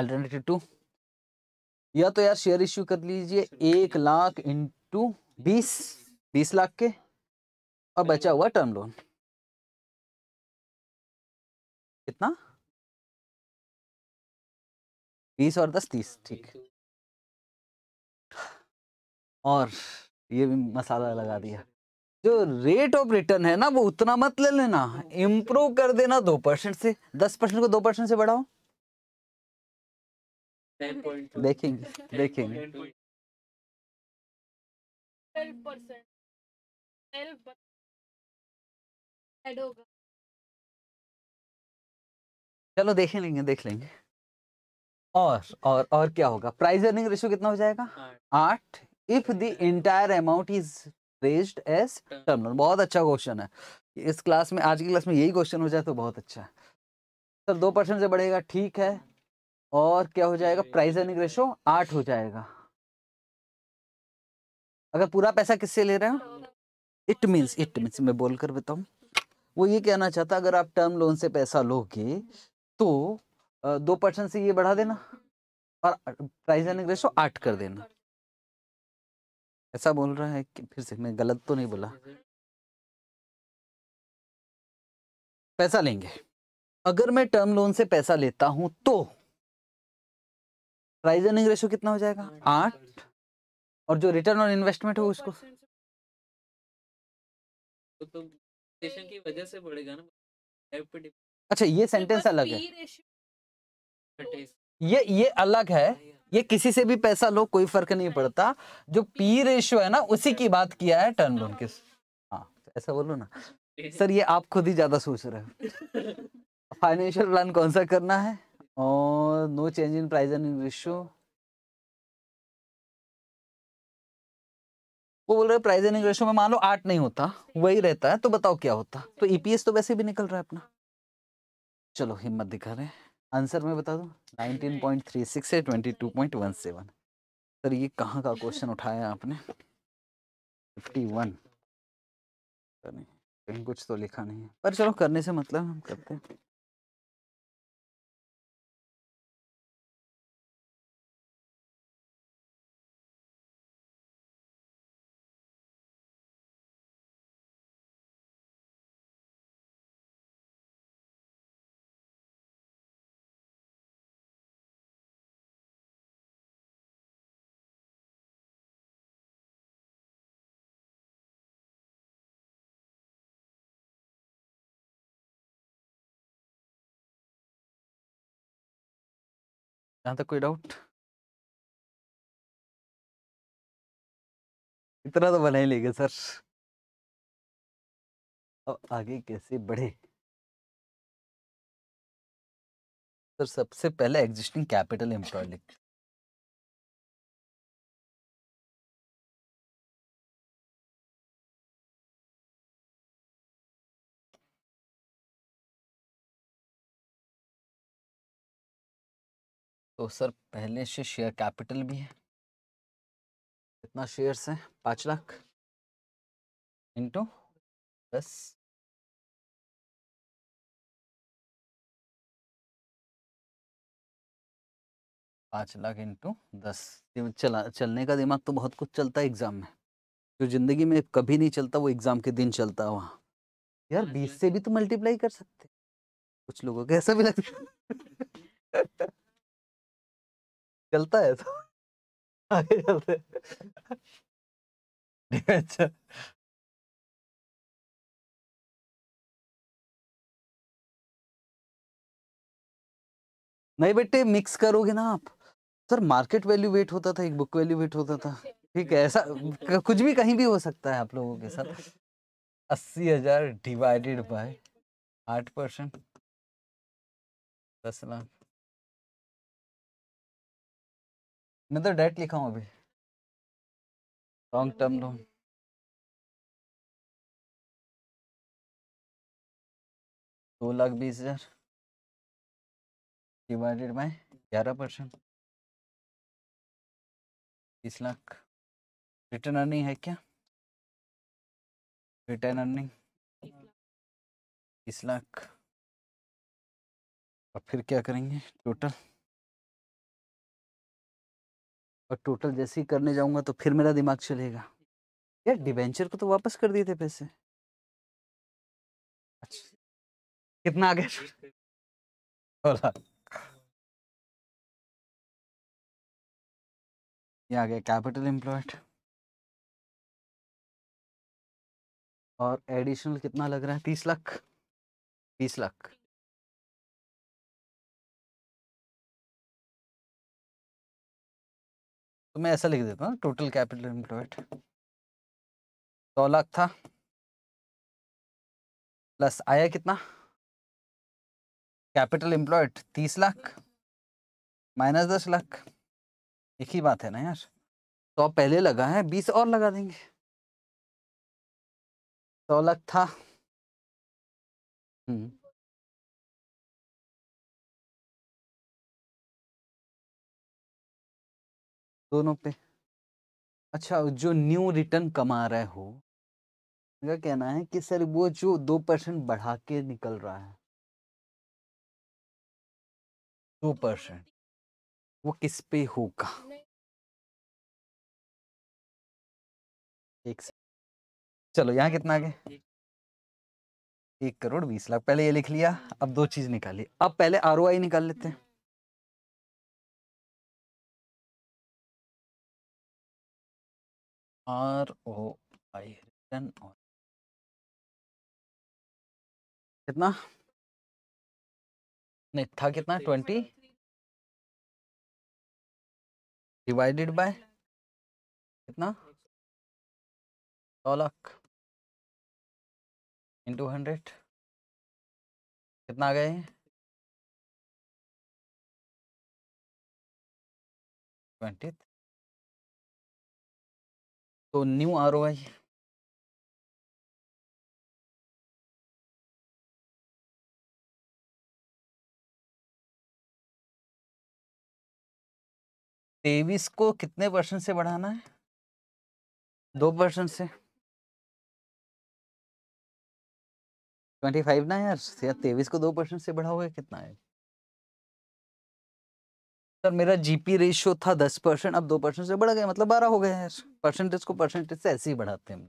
Speaker 2: अल्टरनेटिव टू या तो यार शेयर इश्यू कर लीजिए एक लाख इंटू बीस बीस लाख के और बचा हुआ टर्म लोन कितना बीस और दस तीस हाँ, ठीक और ये भी मसाला लगा दिया अच्छा। जो रेट ऑफ रिटर्न है ना वो उतना मत ले लेना इम्प्रूव हाँ, तो कर देना दो परसेंट से दस परसेंट को दो परसेंट से बढ़ाओ देखेंगे
Speaker 3: देखेंगे
Speaker 1: होगा
Speaker 2: चलो देख लेंगे देख लेंगे और और और क्या होगा प्राइस अर्निंग रेशियो कितना हो जाएगा आठ if the entire amount is raised as loan बहुत अच्छा क्वेश्चन है इस क्लास में आज की क्लास में यही क्वेश्चन हो जाए तो बहुत अच्छा है सर दो परसेंट से बढ़ेगा ठीक है और क्या हो जाएगा प्राइस अर्निंग रेशो आठ हो जाएगा अगर पूरा पैसा किससे ले रहे हो इट मीन्स इट मीन्स मैं बोलकर बताऊँ वो ये कहना चाहता अगर आप टर्म लोन से पैसा लोगे तो दो परसेंट से ये बढ़ा देना और प्राइस एंड रेशो आठ कर देना ऐसा बोल रहा है कि फिर से मैं गलत तो नहीं बोला पैसा लेंगे अगर मैं टर्म लोन से पैसा लेता हूं तो प्राइस अर्निंग रेशो कितना हो जाएगा
Speaker 1: आठ और
Speaker 2: जो रिटर्न ऑन इन्वेस्टमेंट हो उसको
Speaker 1: तो एक्सपेक्टेशन
Speaker 2: की वजह से बढ़ेगा ना अच्छा ये सेंटेंस अलग है तो ये ये अलग है हाँ, ये किसी से भी पैसा लो कोई फर्क नहीं पड़ता जो पी रेशियो है ना उसी की बात किया है टर्म लोन के हाँ, हाँ तो ऐसा बोलो ना सर ये आप खुद ही ज्यादा सोच रहे
Speaker 3: हो
Speaker 2: फाइनेंशियल प्लान कौन सा करना है और no change in price and ratio वो बोल रहे प्राइस एनिंग रेशो में मान लो आठ नहीं होता वही रहता है तो बताओ क्या होता तो ईपीएस e तो वैसे भी निकल रहा है अपना चलो हिम्मत दिखा रहे आंसर में बता दूँ नाइनटीन पॉइंट थ्री सिक्स से twenty two point one seven sir ये कहाँ का क्वेश्चन उठाया आपने फिफ्टी वन कहीं कुछ
Speaker 1: तो लिखा नहीं है
Speaker 2: पर चलो करने से मतलब हम
Speaker 1: करते हैं यहाँ तक कोई डाउट इतना तो बना ही लेंगे सर अब आगे कैसे बढ़े सर सबसे पहले एग्जिस्टिंग कैपिटल एम्प्लॉय लिख तो सर पहले से शेयर कैपिटल भी है कितना शेयर्स है पाँच लाख इंटू दस
Speaker 2: पाँच लाख इंटू दस चला चलने का दिमाग तो बहुत कुछ चलता है एग्ज़ाम में जो ज़िंदगी में कभी नहीं चलता वो एग्ज़ाम के दिन चलता है वहाँ यार हाँ हाँ बीस से भी तो मल्टीप्लाई कर सकते कुछ लोगों को ऐसा भी लगता चलता है तो आगे चलते अच्छा नहीं बेटे मिक्स करोगे ना आप सर मार्केट वैल्यू वेट होता था एक बुक वैल्यू वेट होता था ठीक है ऐसा कुछ भी कहीं भी हो सकता है आप लोगों के साथ अस्सी हजार डिवाइडेड बाय आठ परसेंट दस लाख
Speaker 1: मैं तो डेट लिखा हूँ अभी लॉन्ग टर्म लोन दो लाख बीस हजार डिवाइडेड बाय ग्यारह परसेंट बीस लाख रिटर्न अर्निंग है क्या रिटर्न अर्निंग बीस लाख और फिर क्या करेंगे टोटल
Speaker 2: और टोटल जैसे ही करने जाऊंगा तो फिर मेरा दिमाग चलेगा यार डिवेंचर को तो वापस कर दिए थे पैसे अच्छा कितना आ गया
Speaker 1: हाँ। ये आ गया कैपिटल एम्प्लॉयड और एडिशनल कितना लग रहा है तीस लाख तीस लाख तो मैं ऐसा लिख देता हूँ टोटल कैपिटल एम्प्लॉयड सौ लाख था
Speaker 2: प्लस आया कितना कैपिटल एम्प्लॉयड तीस लाख माइनस दस लाख एक ही बात है ना यार तो आप पहले लगा है बीस और लगा देंगे सौ लाख था हम्म दोनों पे अच्छा जो न्यू रिटर्न कमा रहे हो मेरा कहना है कि सर वो जो दो परसेंट बढ़ा के निकल रहा है दो
Speaker 1: परसेंट वो किस पे होगा
Speaker 2: एक चलो यहाँ कितना आगे एक करोड़ बीस लाख पहले ये लिख लिया अब दो चीज निकाली अब पहले आर निकाल लेते हैं
Speaker 1: R O I return on कितना नहीं था कितना ट्वेंटी डिवाइडेड बाय कितना सौ लाख इंटू हंड्रेड कितना आ गए ट्वेंटी तो न्यू आर ओ आई तेईस को कितने परसेंट से बढ़ाना है
Speaker 2: दो परसेंट से ट्वेंटी फाइव ना यार तेईस को दो परसेंट से बढ़ाओगे कितना है सर मेरा जीपी रेशियो था दस परसेंट अब दो परसेंट से बढ़ गया मतलब बारह हो गए हैं परसेंटेज को परसेंटेज से ऐसे ही बढ़ाते हैं हम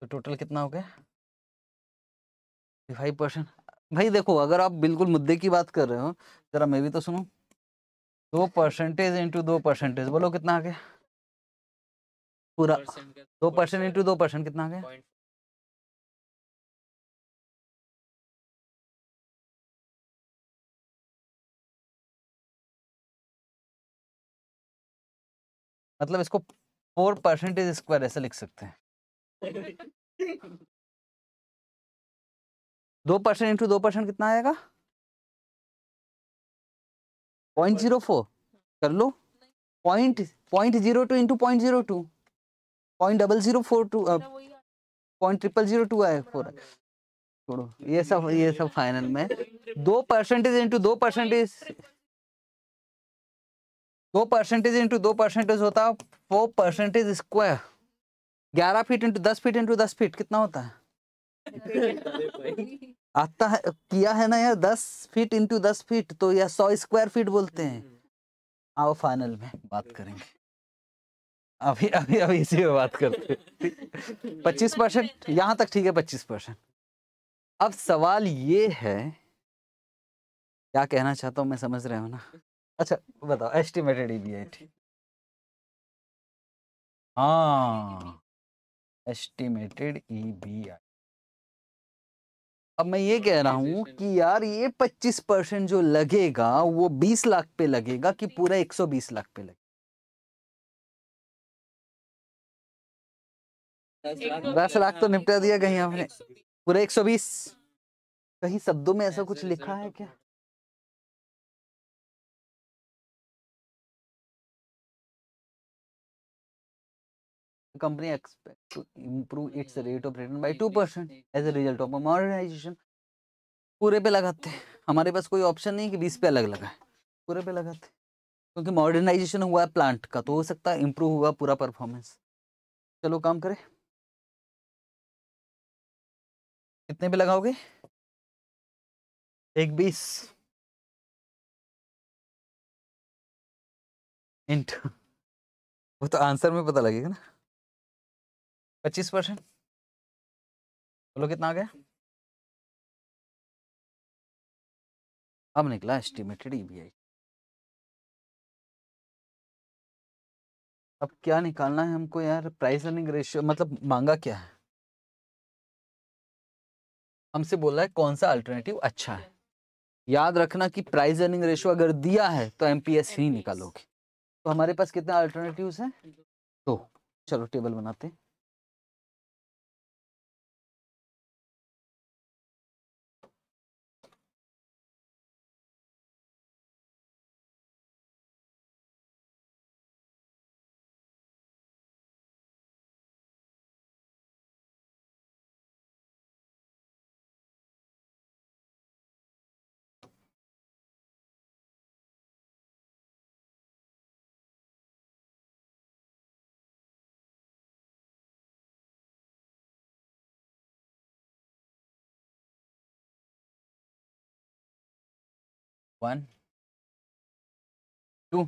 Speaker 2: तो टोटल कितना हो गया फाइव परसेंट भाई देखो अगर आप बिल्कुल मुद्दे की बात कर रहे हो जरा मैं भी तो सुनू दो परसेंटेज इंटू दो परसेंटेज बोलो कितना आ गया पूरा
Speaker 1: दो
Speaker 2: परसेंट इंटू दो परसेंट कितना आ गया
Speaker 1: मतलब इसको फोर परसेंटेज स्क्वायर ऐसे लिख सकते हैं
Speaker 2: दो परसेंट इंटू दो परसेंट कितना आएगा पॉइंट जीरो फोर कर लो point point zero two into point zero two point double zero four two point triple zero two आए फोर छोड़ो ये सब ये सब फाइनल में दो परसेंटेज इंटू दो परसेंटेज दो परसेंटेज इंटू दो परसेंटेज होता है फोर परसेंटेज स्क्वायर ग्यारह फीट इंटू दस फीट इंटू दस फीट कितना होता है आता है किया है ना यार दस फीट इंटू दस फीट तो यह सौ स्क्वायर फीट बोलते हैं आओ फाइनल में बात करेंगे अभी अभी अभी इसी में बात करते हैं पच्चीस परसेंट यहाँ तक ठीक है पच्चीस परसेंट अब सवाल ये है क्या कहना चाहता हूँ मैं समझ रहे हो ना अच्छा बताओ एस्टिमेटेड ईबीआईटी e हाँ एस्टिमेटेड ईबीआई e अब मैं ये कह रहा हूँ कि यार ये 25 परसेंट जो लगेगा वो 20 लाख पे लगेगा कि पूरा 120 लाख पे
Speaker 1: तो लगेगा दस लाख तो
Speaker 2: निपटा दिया कहीं आपने पूरा 120 कहीं शब्दों में ऐसा कुछ लिखा तो है क्या company expects to improve its hmm. rate of return by 2% as a result of modernization पूरे पे लगाते हैं हमारे पास कोई ऑप्शन नहीं कि बीस पे अलग लगा है पूरे पे लगाते हैं क्योंकि मॉडर्नाइजेशन हुआ है प्लांट का तो हो सकता है इम्प्रूव हुआ पूरा परफॉर्मेंस चलो काम करें कितने पे
Speaker 1: लगाओगे एक बीस इंट वो तो आंसर में पता लगेगा ना पच्चीस परसेंट बोलो कितना आ गया अब निकला एस्टिमेटेड ईबीआई e अब क्या निकालना है हमको
Speaker 2: यार प्राइस अर्निंग रेशियो मतलब मांगा क्या है हमसे बोला है कौन सा अल्टरनेटिव अच्छा है याद रखना कि प्राइस अर्निंग रेशियो अगर दिया है तो एमपीएस ही निकालोगे तो हमारे पास कितने अल्टरनेटिव्स हैं दो तो, चलो टेबल बनाते हैं
Speaker 1: वन टू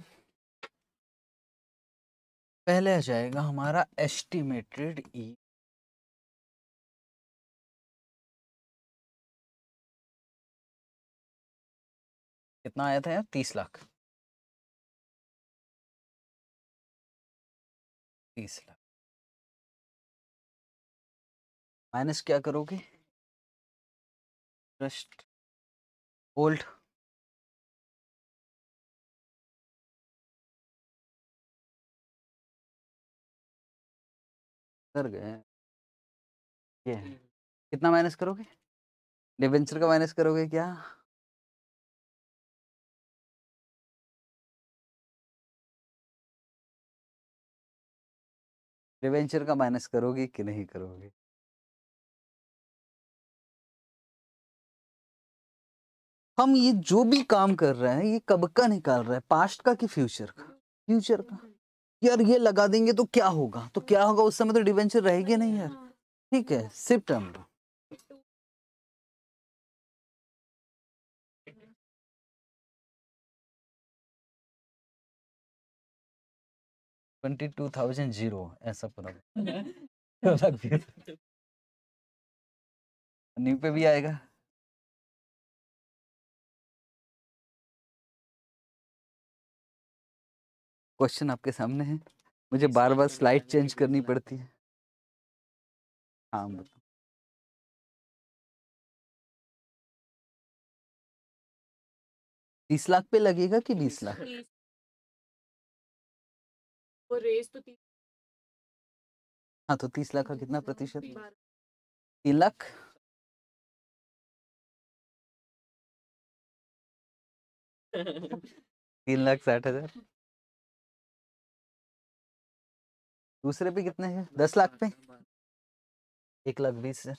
Speaker 1: पहले आ जाएगा हमारा एस्टिमेटेड ई e. कितना आया था यार तीस लाख तीस लाख माइनस क्या करोगे ट्रस्ट ओल्ड कर गए हैं ये कितना माइनस करोगे डिवेंचर का माइनस करोगे क्या
Speaker 2: डिवेंचर का माइनस करोगे कि नहीं करोगे हम ये जो भी काम कर रहे हैं ये कब का निकाल रहे हैं पास्ट का कि फ्यूचर का फ्यूचर का यार ये लगा देंगे तो क्या होगा तो क्या होगा उस समय तो डिवेंचर रहेगी नहीं यार ठीक है September
Speaker 1: twenty two thousand zero ऐसा पूरा न्यू पे भी आएगा क्वेश्चन आपके सामने है मुझे बार बार स्लाइड चेंज करनी पड़ती है हाँ तीस लाख पे लगेगा कि बीस लाख तो हाँ तो तीस लाख का कितना प्रतिशत तीन लाख तीन लाख साठ हजार दूसरे पे कितने हैं दस लाख पे एक लाख बीस हजार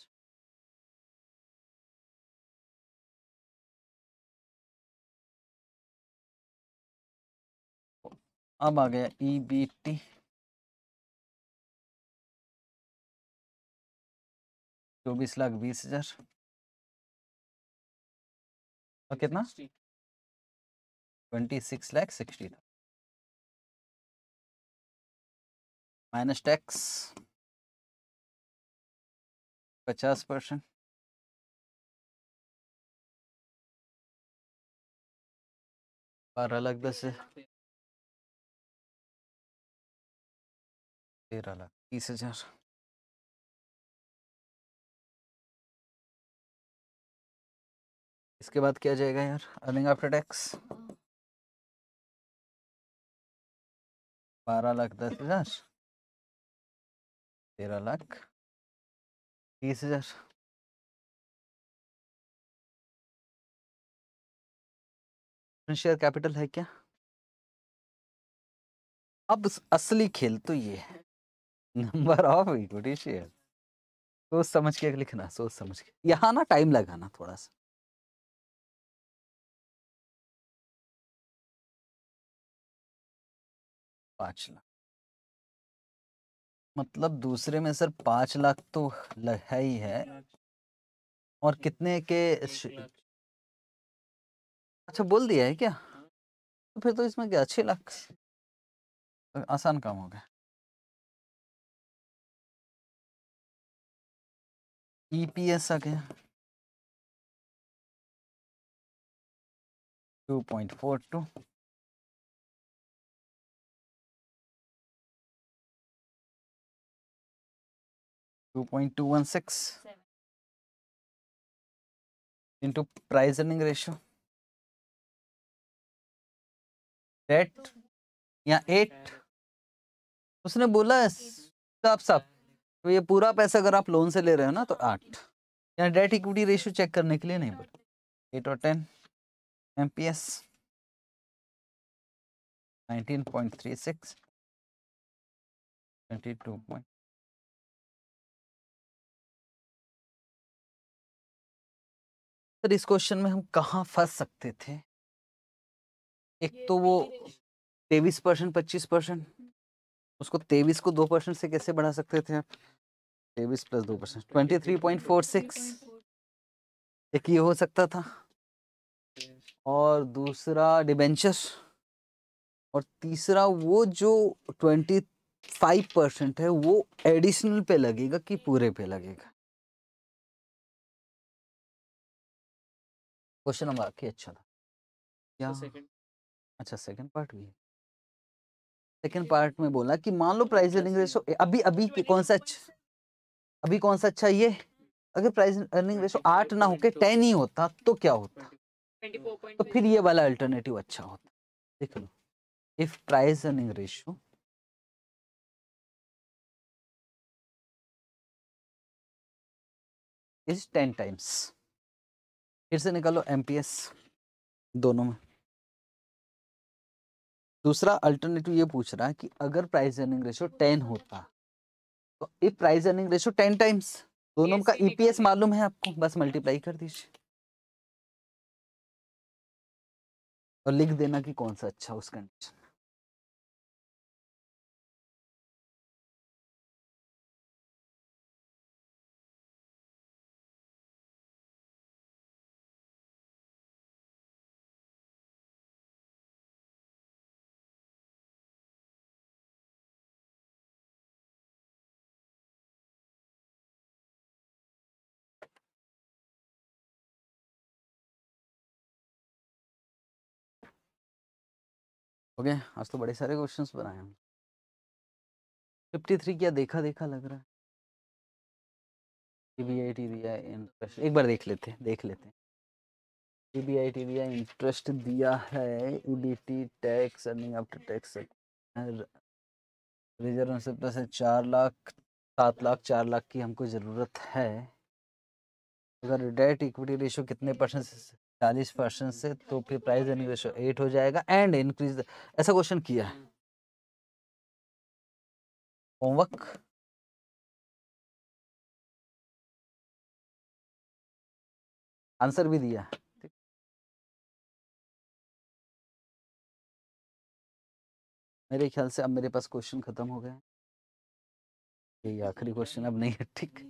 Speaker 1: अब आ गया ई बी टी चौबीस लाख बीस हजार और कितना ट्वेंटी सिक्स लाख सिक्सटी था माइनस टैक्स पचास परसेंट बारह लाख दस तेरह लाख तीस हजार इसके बाद क्या जाएगा यार अर्निंग आफ्टर टैक्स बारह लाख दस हजार तेरह लाख तीस हजार शेयर कैपिटल है क्या
Speaker 2: अब असली खेल तो ये है नंबर ऑफ इक्विटी शेयर सोच समझ के लिखना सोच समझ के यहां ना टाइम लगाना थोड़ा सा पांच लाख मतलब दूसरे में सर पाँच लाख तो है ही है और कितने के अच्छा बोल दिया है क्या हाँ। तो फिर तो इसमें क्या छः लाख तो आसान काम हो गया
Speaker 1: ई पी एस आ गया two point four two 2.216 into price earning ratio
Speaker 2: debt या एट उसने बोला सब सब तो ये पूरा पैसा अगर आप लोन से ले रहे हो ना तो आठ या डेट इक्विटी रेशियो चेक करने के लिए नहीं बोला एट और ten M P S nineteen point three six twenty two point sir इस क्वेश्चन में हम कहाँ फंस सकते थे एक तो, तो वो तेईस परसेंट पच्चीस परसेंट उसको तेईस को दो परसेंट से कैसे बढ़ा सकते थे आप तेईस प्लस दो परसेंट तो twenty three point four six एक ये हो सकता था और दूसरा डिबेंचर और तीसरा वो जो ट्वेंटी फाइव परसेंट है वो एडिशनल पे लगेगा कि पूरे पे लगेगा क्वेश्चन नंबर काफ़ी अच्छा था क्या अच्छा, सेकंड अच्छा सेकंड पार्ट भी है सेकंड पार्ट में बोला कि मान लो प्राइस अच्छा, अर्निंग रेशो अभी अभी कौन सा अच्छा अभी कौन सा अच्छा ये अगर प्राइस अर्निंग रेशो आठ ना होके तो टेन ही होता तो क्या होता तो फिर ये वाला अल्टरनेटिव अच्छा होता देख लो if price earning ratio
Speaker 1: is 10 times
Speaker 2: फिर से निकालो एम दोनों में दूसरा अल्टरनेटिव ये पूछ रहा है कि अगर प्राइस अर्निंग रेशो टेन होता तो if price earning ratio ten times दोनों का ईपीएस e मालूम है आपको बस मल्टीप्लाई कर दीजिए और लिख देना कि कौन
Speaker 1: सा अच्छा उस कंडीशन
Speaker 2: ओके आज तो बड़े सारे क्वेश्चन बनाए हम फिफ्टी थ्री क्या देखा देखा लग रहा है टी बी आई टी दिया इंटरेस्ट एक बार देख लेते हैं देख लेते हैं टी बी आई टी दिया इंटरेस्ट दिया है U D T tax earning after tax reserve plus है चार लाख सात लाख चार लाख की हमको ज़रूरत है अगर डेट इक्विटी रेशियो कितने परसेंट से चालीस परसेंट से तो फिर प्राइस रेशो एट हो जाएगा एंड इंक्रीज ऐसा क्वेश्चन किया है होमवर्क
Speaker 1: आंसर भी दिया
Speaker 2: मेरे ख्याल से अब मेरे पास क्वेश्चन खत्म हो गया ये आखिरी क्वेश्चन अब नहीं है ठीक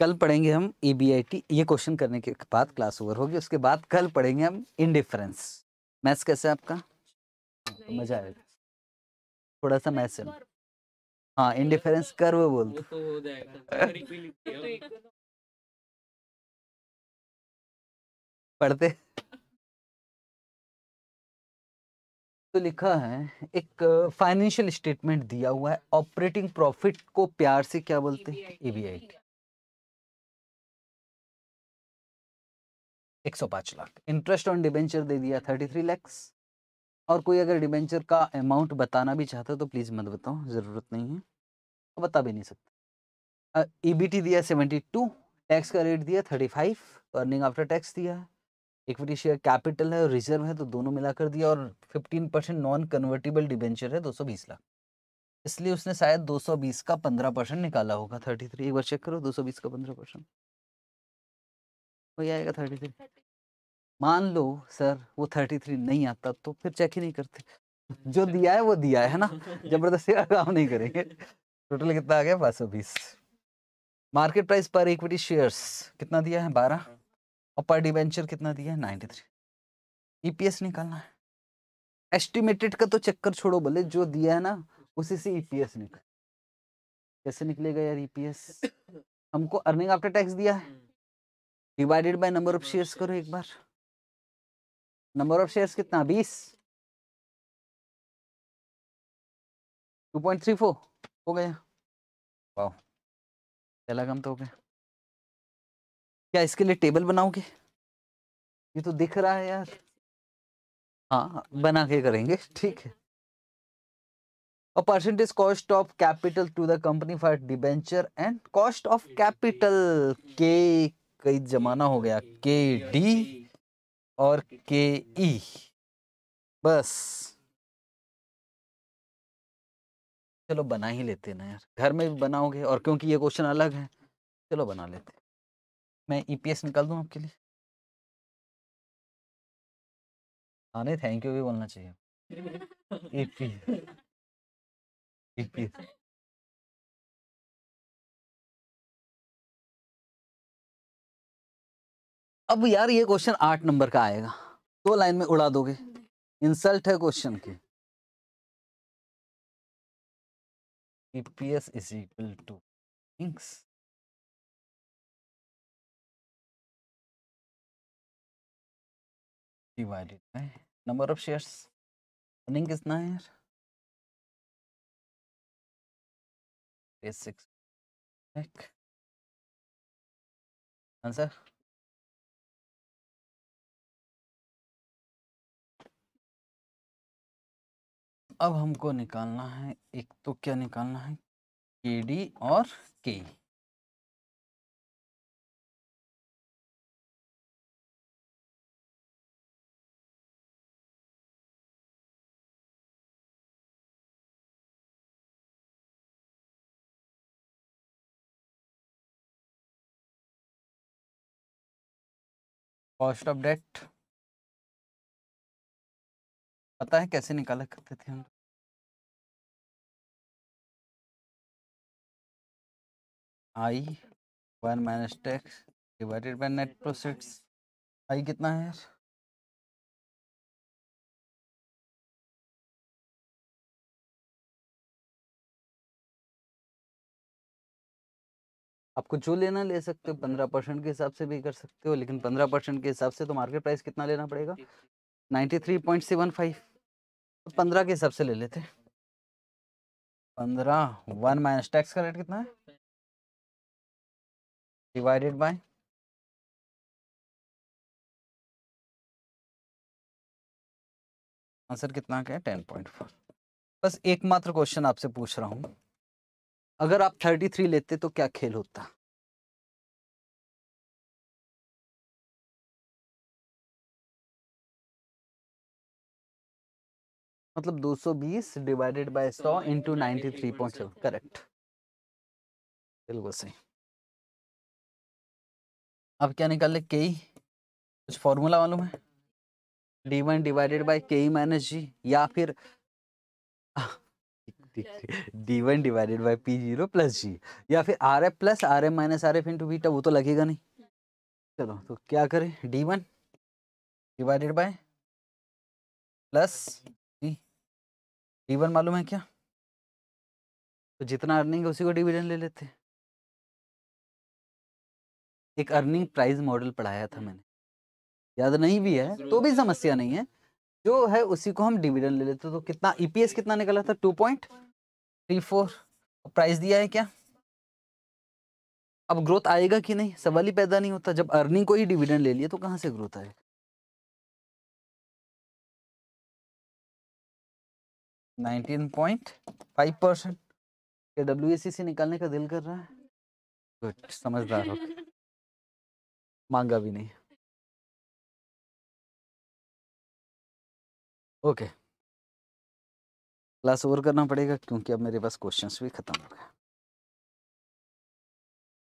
Speaker 2: कल पढ़ेंगे हम ई बी आई टी ये क्वेश्चन करने के बाद क्लास ओवर होगी उसके बाद कल पढ़ेंगे हम इनडिफरेंस मैथ्स कैसे है आपका हाँ, तो मजा आएगा थोड़ा सा मैथ्स है हाँ इनडिफरेंस कर वो बोलते
Speaker 1: तो
Speaker 2: पढ़ते तो लिखा है एक फाइनेंशियल स्टेटमेंट दिया हुआ है ऑपरेटिंग प्रॉफिट को प्यार से क्या बोलते हैं EBIT 105 lakh interest on debenture दे दिया 33 लैक्स और कोई अगर डिबेंचर का अमाउंट बताना भी चाहता तो प्लीज़ मत बताओ ज़रूरत नहीं है तो बता भी नहीं सकते ईबीटी e दिया 72 टैक्स का रेट दिया 35 तो अर्निंग आफ्टर टैक्स दिया इक्विटी शेयर कैपिटल है और रिजर्व है तो दोनों मिलाकर दिया और 15 परसेंट नॉन कन्वर्टेबल डिबेंचर है 220 लाख इसलिए उसने शायद 220 का 15 परसेंट निकाला होगा 33 एक बार चेक करो 220 का 15 परसेंट वही आएगा 33 मान लो सर वो थर्टी थ्री नहीं आता तो फिर चेक ही नहीं करते जो दिया है वो दिया है ना जबरदस्ती का काम नहीं करेंगे टोटल कितना आ गया पाँच सौ बीस मार्केट प्राइस पर इक्विटी शेयर्स कितना दिया है बारह हाँ। और पर डिवेंचर कितना दिया है नाइन्टी थ्री ईपीएस निकालना है एस्टिमेटेड का तो चक्कर छोड़ो बोले जो दिया है ना उसी से ईपीएस e निकल कैसे निकलेगा यार ईपीएस e हमको अर्निंग आफ्टर टैक्स दिया है divided by number of shares करो एक बार नंबर ऑफ शेयर्स कितना बीस टू पॉइंट थ्री फोर हो गया वाह पहला काम तो हो गया क्या इसके लिए टेबल बनाओगे ये तो दिख रहा है यार हाँ बना के करेंगे ठीक है a percentage cost of capital to the company for debenture and cost of capital के कई जमाना हो गया के डी और के ई बस चलो बना ही लेते ना यार घर में भी बनाओगे और क्योंकि ये क्वेश्चन अलग है चलो बना लेते मैं ईपीएस e निकाल दूं आपके लिए हाँ नहीं थैंक यू भी बोलना
Speaker 1: चाहिए ईपीएस ईपीएस e
Speaker 2: अब यार ये क्वेश्चन आठ नंबर का आएगा दो तो लाइन में उड़ा दोगे इंसल्ट है क्वेश्चन की EPS is equal
Speaker 1: to things divided by number of shares running कितना है यार सिक्स आंसर अब हमको निकालना है एक तो क्या निकालना है के डी और के कॉस्ट ऑफ डेट पता है कैसे निकाला करते थे हम I one minus tax divided by net proceeds I कितना है यार
Speaker 2: आपको जो लेना ले सकते हो पंद्रह परसेंट के हिसाब से भी कर सकते हो लेकिन पंद्रह परसेंट के हिसाब से तो मार्केट प्राइस कितना लेना पड़ेगा ninety three point seven five तो पंद्रह के हिसाब से ले लेते पंद्रह वन माइनस टैक्स का रेट कितना है डिवाइडेड बाय आंसर कितना क्या है टेन पॉइंट फोर बस एकमात्र क्वेश्चन आपसे पूछ रहा हूँ अगर आप थर्टी थ्री लेते तो क्या खेल होता मतलब 220 डिवाइडेड बाय 100 इनटू 93.7 करेक्ट बिल्कुल सही अब क्या निकाल ले के कुछ फॉर्मूला मालूम है डी वन डिवाइडेड बाय के ई माइनस जी या फिर D one divided by P zero plus G या फिर R F plus R F minus R F into beta वो तो लगेगा नहीं चलो तो क्या करें D one divided by plus D मालूम है क्या तो जितना अर्निंग है उसी को डिविडेंड ले लेते एक अर्निंग प्राइस मॉडल पढ़ाया था हम्म। मैंने याद नहीं भी है तो भी समस्या नहीं है जो है उसी को हम डिविडेंड ले लेते तो कितना ईपीएस e कितना निकला था two point three four price दिया है क्या अब ग्रोथ आएगा कि नहीं सवाल ही पैदा नहीं होता जब अर्निंग को ही डिविडेंड ले लिया तो कहाँ से ग्रोथ आएगा 19.5 परसेंट ये डब्ल्यू से निकालने का दिल कर रहा है गुड समझदार हो मांगा भी नहीं
Speaker 1: ओके क्लास ओवर करना पड़ेगा क्योंकि अब मेरे पास क्वेश्चंस भी खत्म हो गए